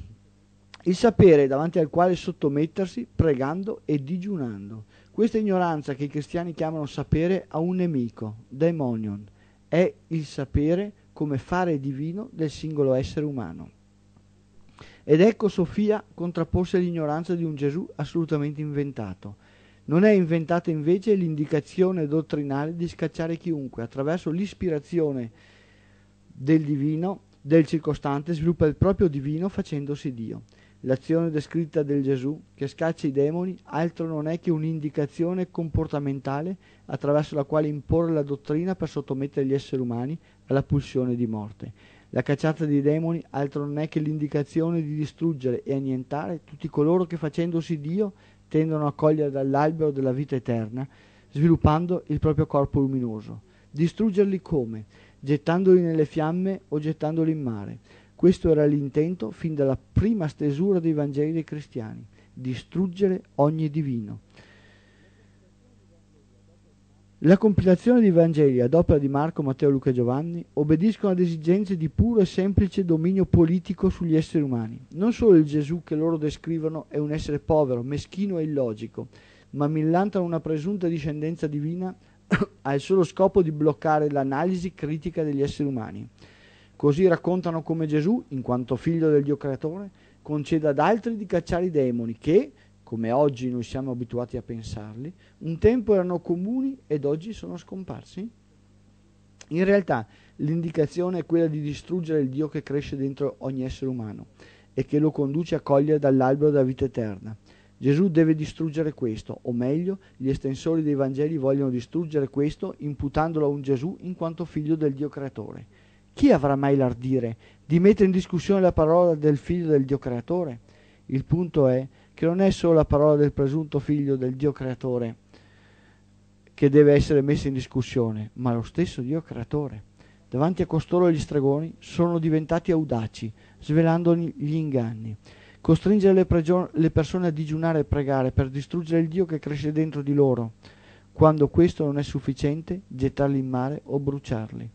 il sapere davanti al quale sottomettersi pregando e digiunando. Questa ignoranza che i cristiani chiamano sapere ha un nemico, demonion, è il sapere come fare divino del singolo essere umano. Ed ecco Sofia contrapporsi all'ignoranza di un Gesù assolutamente inventato. Non è inventata invece l'indicazione dottrinale di scacciare chiunque attraverso l'ispirazione del divino, del circostante, sviluppa il proprio divino facendosi Dio. L'azione descritta del Gesù che scaccia i demoni altro non è che un'indicazione comportamentale attraverso la quale imporre la dottrina per sottomettere gli esseri umani alla pulsione di morte. La cacciata dei demoni altro non è che l'indicazione di distruggere e annientare tutti coloro che facendosi Dio tendono a cogliere dall'albero della vita eterna, sviluppando il proprio corpo luminoso. Distruggerli come? Gettandoli nelle fiamme o gettandoli in mare questo era l'intento fin dalla prima stesura dei Vangeli dei cristiani, distruggere ogni divino. La compilazione dei Vangeli ad opera di Marco, Matteo, Luca e Giovanni obbediscono ad esigenze di puro e semplice dominio politico sugli esseri umani. Non solo il Gesù che loro descrivono è un essere povero, meschino e illogico, ma millantano una presunta discendenza divina al solo scopo di bloccare l'analisi critica degli esseri umani. Così raccontano come Gesù, in quanto figlio del Dio creatore, conceda ad altri di cacciare i demoni che, come oggi noi siamo abituati a pensarli, un tempo erano comuni ed oggi sono scomparsi? In realtà l'indicazione è quella di distruggere il Dio che cresce dentro ogni essere umano e che lo conduce a cogliere dall'albero della vita eterna. Gesù deve distruggere questo, o meglio, gli estensori dei Vangeli vogliono distruggere questo imputandolo a un Gesù in quanto figlio del Dio creatore. Chi avrà mai l'ardire di mettere in discussione la parola del figlio del Dio creatore? Il punto è che non è solo la parola del presunto figlio del Dio creatore che deve essere messa in discussione, ma lo stesso Dio creatore. Davanti a costoro gli stregoni sono diventati audaci, svelando gli inganni. Costringere le, pregio- le persone a digiunare e pregare per distruggere il Dio che cresce dentro di loro. Quando questo non è sufficiente, gettarli in mare o bruciarli.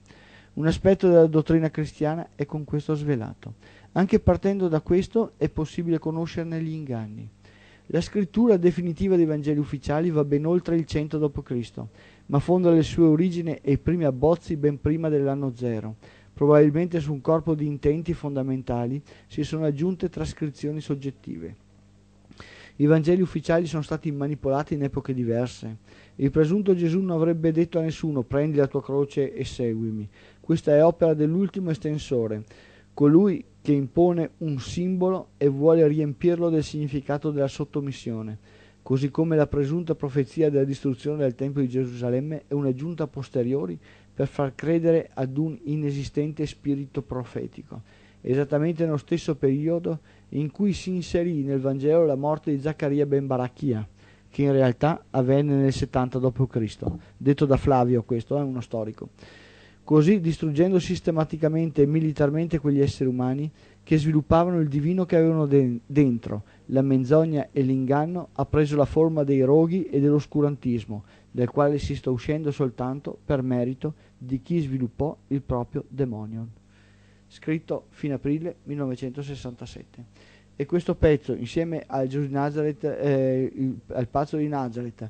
Un aspetto della dottrina cristiana è con questo svelato. Anche partendo da questo è possibile conoscerne gli inganni. La scrittura definitiva dei Vangeli ufficiali va ben oltre il 100 d.C., ma fonda le sue origini e i primi abbozzi ben prima dell'anno zero. Probabilmente su un corpo di intenti fondamentali si sono aggiunte trascrizioni soggettive. I Vangeli ufficiali sono stati manipolati in epoche diverse. Il presunto Gesù non avrebbe detto a nessuno prendi la tua croce e seguimi, questa è opera dell'ultimo estensore, colui che impone un simbolo e vuole riempirlo del significato della sottomissione, così come la presunta profezia della distruzione del Tempio di Gerusalemme è una giunta a posteriori per far credere ad un inesistente spirito profetico, esattamente nello stesso periodo in cui si inserì nel Vangelo la morte di Zaccaria ben Baracchia, che in realtà avvenne nel 70 d.C., detto da Flavio questo, è uno storico così distruggendo sistematicamente e militarmente quegli esseri umani che sviluppavano il divino che avevano de- dentro. La menzogna e l'inganno ha preso la forma dei roghi e dell'oscurantismo, dal quale si sta uscendo soltanto per merito di chi sviluppò il proprio demonion. Scritto fine aprile 1967. E questo pezzo, insieme al, Nazareth, eh, il, al pazzo di Nazareth,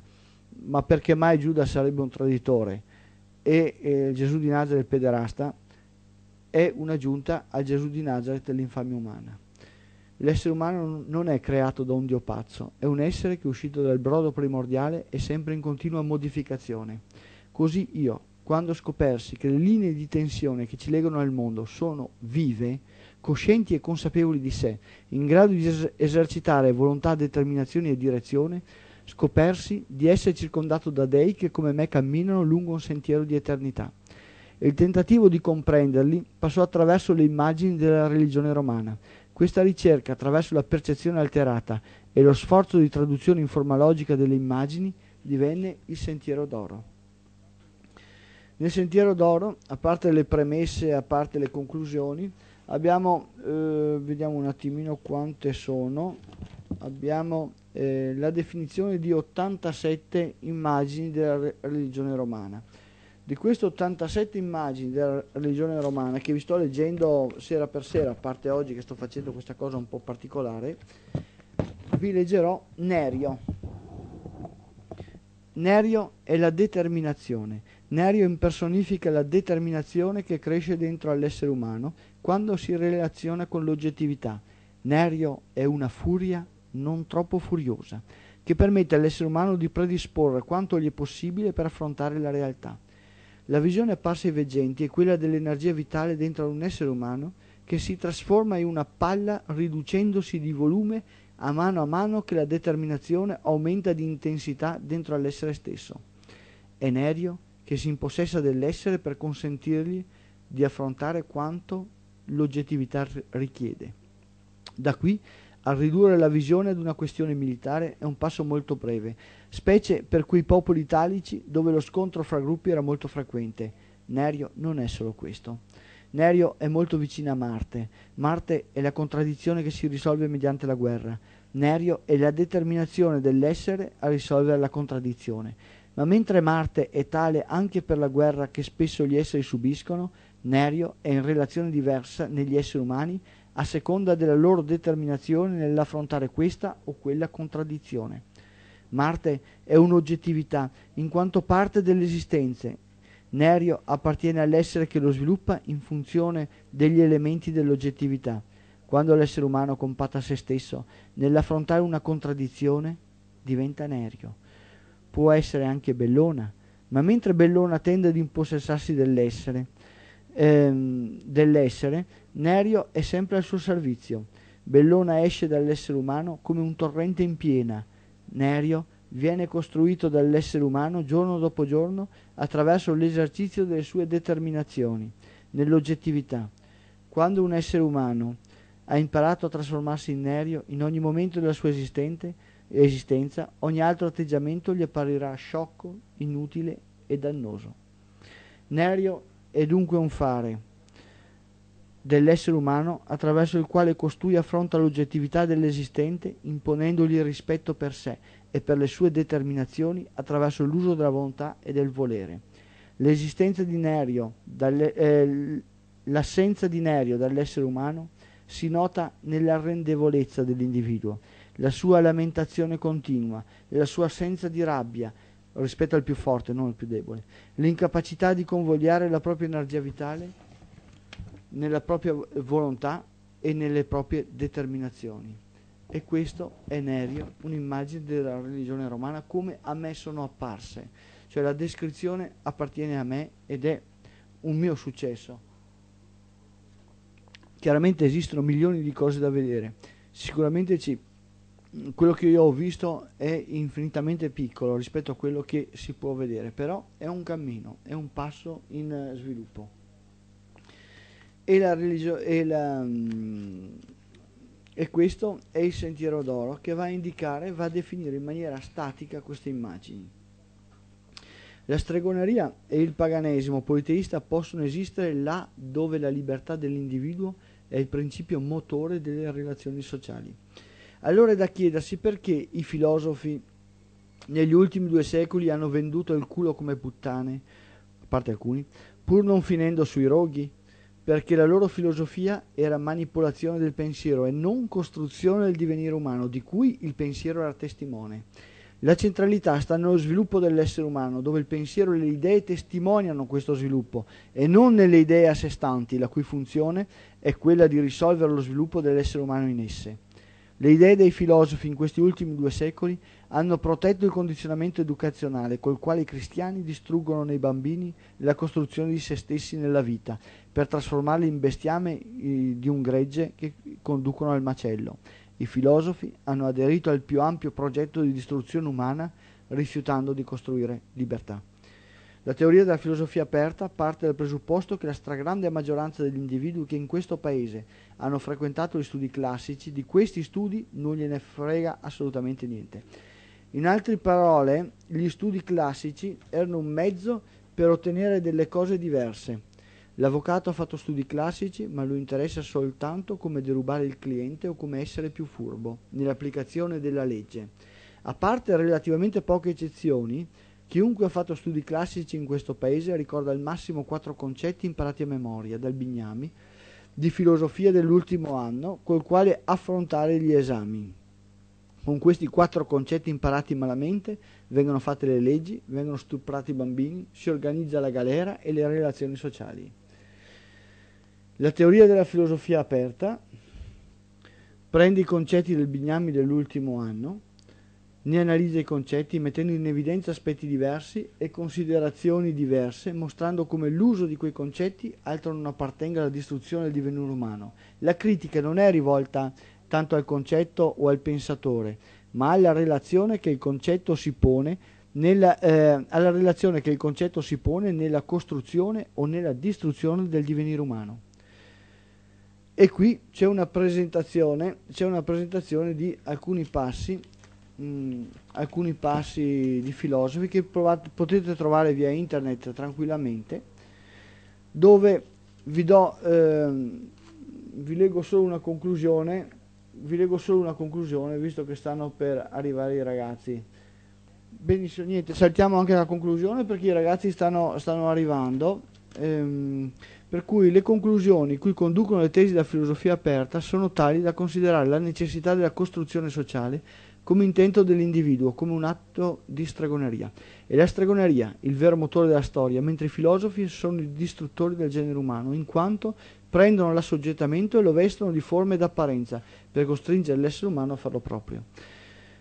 ma perché mai Giuda sarebbe un traditore? e eh, Gesù di Nazareth il pederasta è un'aggiunta al Gesù di Nazareth dell'infamia umana. L'essere umano non è creato da un dio pazzo, è un essere che è uscito dal brodo primordiale e sempre in continua modificazione. Così io, quando scopersi che le linee di tensione che ci legano al mondo sono vive, coscienti e consapevoli di sé, in grado di es- esercitare volontà, determinazione e direzione, scopersi di essere circondato da dei che come me camminano lungo un sentiero di eternità. E Il tentativo di comprenderli passò attraverso le immagini della religione romana. Questa ricerca, attraverso la percezione alterata e lo sforzo di traduzione in forma logica delle immagini, divenne il sentiero d'oro. Nel Sentiero d'Oro, a parte le premesse, a parte le conclusioni, abbiamo, eh, vediamo un attimino quante sono, abbiamo eh, la definizione di 87 immagini della religione romana. Di queste 87 immagini della religione romana, che vi sto leggendo sera per sera, a parte oggi che sto facendo questa cosa un po' particolare, vi leggerò Nerio. Nerio è la determinazione. Nerio impersonifica la determinazione che cresce dentro all'essere umano quando si relaziona con l'oggettività. Nerio è una furia non troppo furiosa, che permette all'essere umano di predisporre quanto gli è possibile per affrontare la realtà. La visione apparsa ai veggenti è quella dell'energia vitale dentro un essere umano che si trasforma in una palla riducendosi di volume a mano a mano che la determinazione aumenta di intensità dentro all'essere stesso. È Nerio che si impossessa dell'essere per consentirgli di affrontare quanto l'oggettività richiede. Da qui a ridurre la visione ad una questione militare è un passo molto breve, specie per quei popoli italici dove lo scontro fra gruppi era molto frequente. Nerio non è solo questo. Nerio è molto vicino a Marte. Marte è la contraddizione che si risolve mediante la guerra. Nerio è la determinazione dell'essere a risolvere la contraddizione. Ma mentre Marte è tale anche per la guerra che spesso gli esseri subiscono, Nerio è in relazione diversa negli esseri umani a seconda della loro determinazione nell'affrontare questa o quella contraddizione. Marte è un'oggettività in quanto parte dell'esistenza. Nerio appartiene all'essere che lo sviluppa in funzione degli elementi dell'oggettività. Quando l'essere umano compatta se stesso nell'affrontare una contraddizione, diventa nerio. Può essere anche bellona, ma mentre bellona tende ad impossessarsi dell'essere, ehm, dell'essere, Nerio è sempre al suo servizio. Bellona esce dall'essere umano come un torrente in piena. Nerio viene costruito dall'essere umano giorno dopo giorno attraverso l'esercizio delle sue determinazioni, nell'oggettività. Quando un essere umano ha imparato a trasformarsi in Nerio in ogni momento della sua esistenza, ogni altro atteggiamento gli apparirà sciocco, inutile e dannoso. Nerio è dunque un fare dell'essere umano attraverso il quale costui affronta l'oggettività dell'esistente imponendogli il rispetto per sé e per le sue determinazioni attraverso l'uso della volontà e del volere. L'esistenza di Nerio, dalle, eh, l'assenza di Nerio dall'essere umano si nota nell'arrendevolezza dell'individuo, la sua lamentazione continua, la sua assenza di rabbia, rispetto al più forte, non al più debole, l'incapacità di convogliare la propria energia vitale nella propria volontà e nelle proprie determinazioni. E questo è Nerio, un'immagine della religione romana come a me sono apparse, cioè la descrizione appartiene a me ed è un mio successo. Chiaramente esistono milioni di cose da vedere, sicuramente ci quello che io ho visto è infinitamente piccolo rispetto a quello che si può vedere, però è un cammino, è un passo in eh, sviluppo. E, la religio- e, la, mm, e questo è il sentiero d'oro che va a indicare, va a definire in maniera statica queste immagini. La stregoneria e il paganesimo politeista possono esistere là dove la libertà dell'individuo è il principio motore delle relazioni sociali allora è da chiedersi perché i filosofi negli ultimi due secoli hanno venduto il culo come puttane, a parte alcuni, pur non finendo sui roghi, perché la loro filosofia era manipolazione del pensiero e non costruzione del divenire umano, di cui il pensiero era testimone. La centralità sta nello sviluppo dell'essere umano, dove il pensiero e le idee testimoniano questo sviluppo, e non nelle idee a sé stanti, la cui funzione è quella di risolvere lo sviluppo dell'essere umano in esse. Le idee dei filosofi in questi ultimi due secoli hanno protetto il condizionamento educazionale col quale i cristiani distruggono nei bambini la costruzione di se stessi nella vita per trasformarli in bestiame eh, di un gregge che conducono al macello. I filosofi hanno aderito al più ampio progetto di distruzione umana rifiutando di costruire libertà. La teoria della filosofia aperta parte dal presupposto che la stragrande maggioranza degli individui che in questo paese hanno frequentato gli studi classici di questi studi non gliene frega assolutamente niente. In altre parole, gli studi classici erano un mezzo per ottenere delle cose diverse. L'avvocato ha fatto studi classici, ma lui interessa soltanto come derubare il cliente o come essere più furbo nell'applicazione della legge. A parte relativamente poche eccezioni, Chiunque ha fatto studi classici in questo paese ricorda al massimo quattro concetti imparati a memoria dal Bignami di filosofia dell'ultimo anno col quale affrontare gli esami. Con questi quattro concetti imparati malamente vengono fatte le leggi, vengono stuprati i bambini, si organizza la galera e le relazioni sociali. La teoria della filosofia aperta prende i concetti del Bignami dell'ultimo anno ne analizza i concetti mettendo in evidenza aspetti diversi e considerazioni diverse, mostrando come l'uso di quei concetti altro non appartenga alla distruzione del divenire umano. La critica non è rivolta tanto al concetto o al pensatore, ma alla relazione che il concetto si pone nella, eh, alla relazione che il concetto si pone nella costruzione o nella distruzione del divenire umano. E qui c'è una presentazione, c'è una presentazione di alcuni passi mh, alcuni passi di filosofi che provate, potete trovare via internet tranquillamente, dove vi do, ehm, vi leggo solo una conclusione, vi leggo solo una conclusione visto che stanno per arrivare i ragazzi. Benissimo, niente, saltiamo anche la conclusione perché i ragazzi stanno, stanno arrivando. Ehm, per cui le conclusioni cui conducono le tesi della filosofia aperta sono tali da considerare la necessità della costruzione sociale come intento dell'individuo, come un atto di stregoneria. E la stregoneria, il vero motore della storia, mentre i filosofi sono i distruttori del genere umano, in quanto prendono l'assoggettamento e lo vestono di forme d'apparenza per costringere l'essere umano a farlo proprio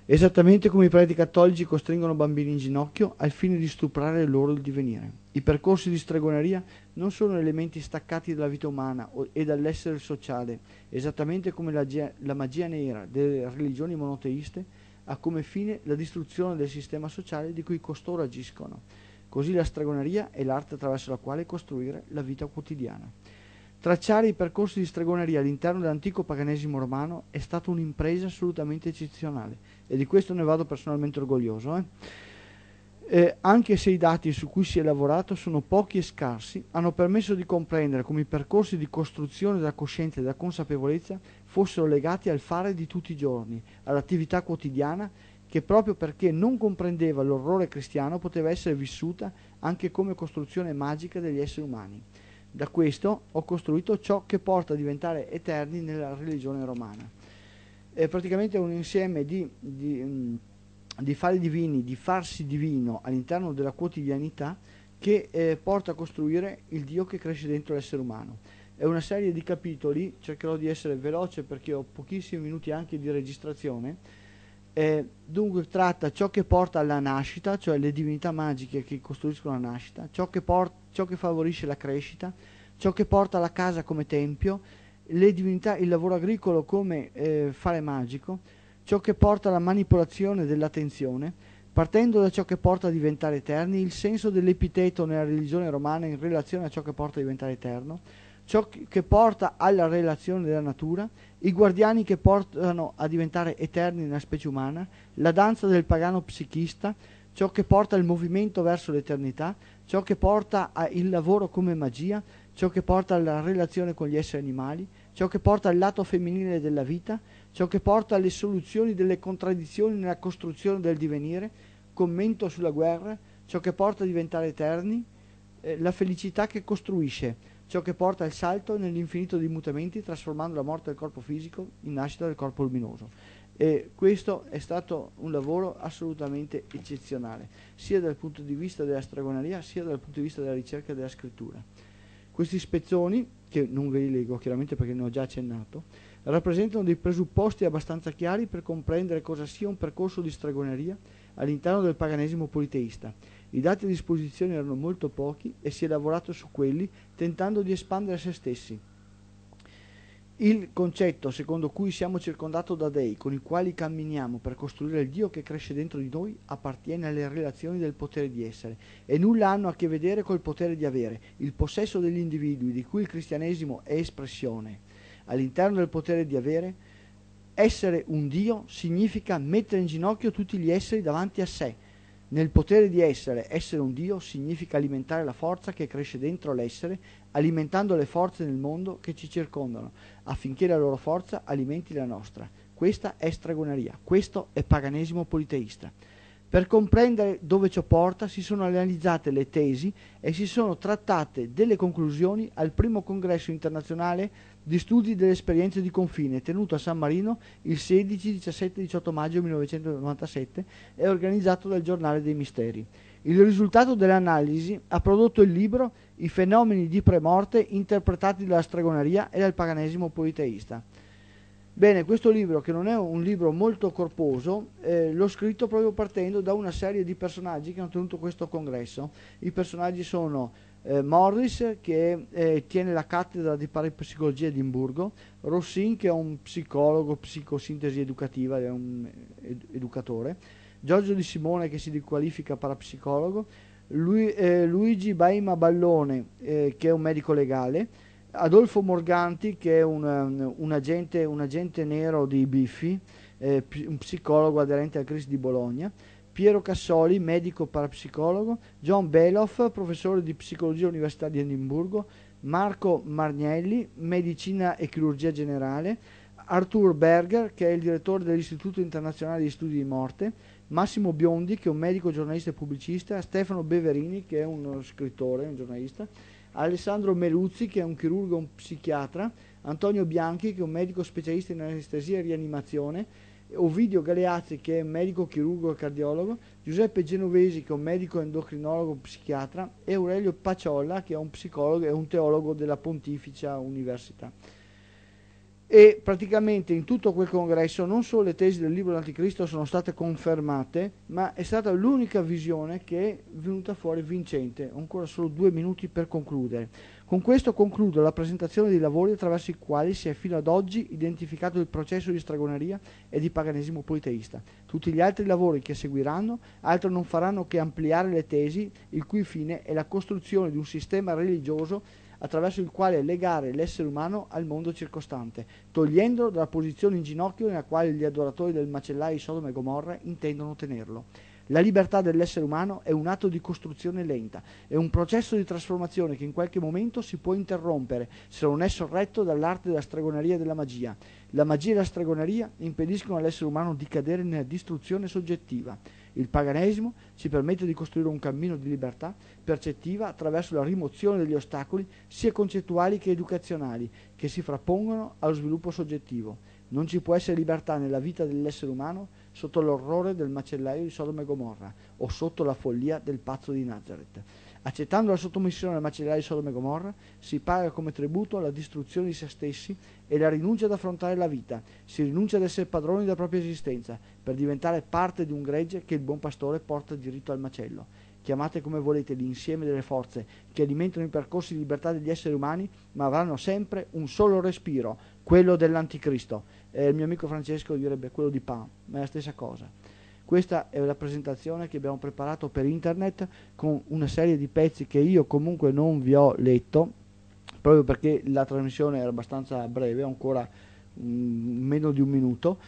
esattamente come i preti cattolici costringono bambini in ginocchio al fine di stuprare loro il divenire. I percorsi di stregoneria non sono elementi staccati dalla vita umana e dall'essere sociale, esattamente come la, la magia nera delle religioni monoteiste ha come fine la distruzione del sistema sociale di cui costoro agiscono. Così la stregoneria è l'arte attraverso la quale costruire la vita quotidiana. Tracciare i percorsi di stregoneria all'interno dell'antico paganesimo romano è stata un'impresa assolutamente eccezionale e di questo ne vado personalmente orgoglioso. Eh? Eh, anche se i dati su cui si è lavorato sono pochi e scarsi, hanno permesso di comprendere come i percorsi di costruzione della coscienza e della consapevolezza fossero legati al fare di tutti i giorni, all'attività quotidiana che proprio perché non comprendeva l'orrore cristiano poteva essere vissuta anche come costruzione magica degli esseri umani. Da questo ho costruito ciò che porta a diventare eterni nella religione romana. È praticamente un insieme di, di, mm, di fare divini, di farsi divino all'interno della quotidianità che eh, porta a costruire il Dio che cresce dentro l'essere umano. È una serie di capitoli, cercherò di essere veloce perché ho pochissimi minuti anche di registrazione. Eh, dunque tratta ciò che porta alla nascita, cioè le divinità magiche che costruiscono la nascita, ciò che porta ciò che favorisce la crescita, ciò che porta la casa come tempio, le divinità, il lavoro agricolo come eh, fare magico, ciò che porta alla manipolazione dell'attenzione, partendo da ciò che porta a diventare eterni, il senso dell'epiteto nella religione romana in relazione a ciò che porta a diventare eterno, ciò che porta alla relazione della natura, i guardiani che portano a diventare eterni nella specie umana, la danza del pagano psichista, ciò che porta il movimento verso l'eternità, ciò che porta al lavoro come magia, ciò che porta alla relazione con gli esseri animali, ciò che porta al lato femminile della vita, ciò che porta alle soluzioni delle contraddizioni nella costruzione del divenire, commento sulla guerra, ciò che porta a diventare eterni, eh, la felicità che costruisce, ciò che porta al salto nell'infinito dei mutamenti trasformando la morte del corpo fisico in nascita del corpo luminoso. E questo è stato un lavoro assolutamente eccezionale, sia dal punto di vista della stregoneria, sia dal punto di vista della ricerca della scrittura. Questi spezzoni, che non ve li leggo chiaramente perché ne ho già accennato, rappresentano dei presupposti abbastanza chiari per comprendere cosa sia un percorso di stragoneria all'interno del paganesimo politeista. I dati a disposizione erano molto pochi e si è lavorato su quelli tentando di espandere se stessi. Il concetto secondo cui siamo circondati da dei con i quali camminiamo per costruire il Dio che cresce dentro di noi appartiene alle relazioni del potere di essere e nulla hanno a che vedere col potere di avere, il possesso degli individui di cui il cristianesimo è espressione. All'interno del potere di avere, essere un Dio significa mettere in ginocchio tutti gli esseri davanti a sé. Nel potere di essere, essere un Dio significa alimentare la forza che cresce dentro l'essere, alimentando le forze nel mondo che ci circondano, affinché la loro forza alimenti la nostra. Questa è stregoneria, questo è paganesimo politeista. Per comprendere dove ciò porta si sono analizzate le tesi e si sono trattate delle conclusioni al primo congresso internazionale di studi delle esperienze di confine tenuto a San Marino il 16, 17 e 18 maggio 1997 e organizzato dal Giornale dei Misteri. Il risultato dell'analisi ha prodotto il libro I fenomeni di premorte interpretati dalla stregoneria e dal paganesimo politeista. Bene, questo libro, che non è un libro molto corposo, eh, l'ho scritto proprio partendo da una serie di personaggi che hanno tenuto questo congresso. I personaggi sono eh, Morris, che eh, tiene la cattedra di parapsicologia a Edimburgo, Rossin, che è un psicologo, psicosintesi educativa, è un eh, ed- educatore, Giorgio Di Simone che si riqualifica parapsicologo, Lui, eh, Luigi Baima Ballone eh, che è un medico legale, Adolfo Morganti che è un, eh, un, agente, un agente, nero di Biffi, eh, un psicologo aderente alla crisi di Bologna, Piero Cassoli, medico parapsicologo, John Beloff, professore di psicologia all'Università di Edimburgo, Marco Margnelli, medicina e chirurgia generale, Arthur Berger, che è il direttore dell'Istituto internazionale di studi di morte, Massimo Biondi, che è un medico, giornalista e pubblicista, Stefano Beverini, che è uno scrittore, un giornalista, Alessandro Meluzzi, che è un chirurgo e un psichiatra, Antonio Bianchi, che è un medico specialista in anestesia e rianimazione, Ovidio Galeazzi, che è un medico, chirurgo e cardiologo, Giuseppe Genovesi, che è un medico endocrinologo e psichiatra, e Aurelio Paciolla, che è un psicologo e un teologo della Pontificia Università e praticamente in tutto quel congresso non solo le tesi del libro dell'Anticristo sono state confermate, ma è stata l'unica visione che è venuta fuori vincente. Ho ancora solo due minuti per concludere. Con questo concludo la presentazione dei lavori attraverso i quali si è fino ad oggi identificato il processo di stragoneria e di paganesimo politeista. Tutti gli altri lavori che seguiranno altro non faranno che ampliare le tesi, il cui fine è la costruzione di un sistema religioso attraverso il quale legare l'essere umano al mondo circostante, togliendolo dalla posizione in ginocchio nella quale gli adoratori del macellaio di Sodoma e Gomorra intendono tenerlo. La libertà dell'essere umano è un atto di costruzione lenta, è un processo di trasformazione che in qualche momento si può interrompere se non è sorretto dall'arte della stregoneria e della magia. La magia e la stregoneria impediscono all'essere umano di cadere nella distruzione soggettiva. Il paganesimo ci permette di costruire un cammino di libertà percettiva attraverso la rimozione degli ostacoli sia concettuali che educazionali che si frappongono allo sviluppo soggettivo. Non ci può essere libertà nella vita dell'essere umano sotto l'orrore del macellaio di Sodoma e Gomorra o sotto la follia del pazzo di Nazareth. Accettando la sottomissione al macellaio Sodome e Gomorra, si paga come tributo la distruzione di se stessi e la rinuncia ad affrontare la vita, si rinuncia ad essere padroni della propria esistenza, per diventare parte di un gregge che il buon pastore porta diritto al macello. Chiamate come volete l'insieme delle forze che alimentano i percorsi di libertà degli esseri umani, ma avranno sempre un solo respiro, quello dell'anticristo. Eh, il mio amico Francesco direbbe quello di Pan, ma è la stessa cosa. Questa è la presentazione che abbiamo preparato per internet con una serie di pezzi che io comunque non vi ho letto, proprio perché la trasmissione era abbastanza breve, ancora mh, mm, meno di un minuto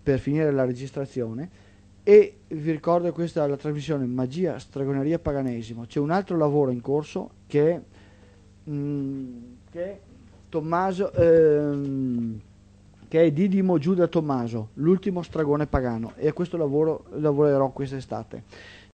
per finire la registrazione. E vi ricordo questa è la trasmissione Magia, Stragoneria, Paganesimo. C'è un altro lavoro in corso che è, mm, mh, che Tommaso... Ehm, che è Didimo Giuda Tommaso, l'ultimo stragone pagano, e a questo lavoro lavorerò quest'estate.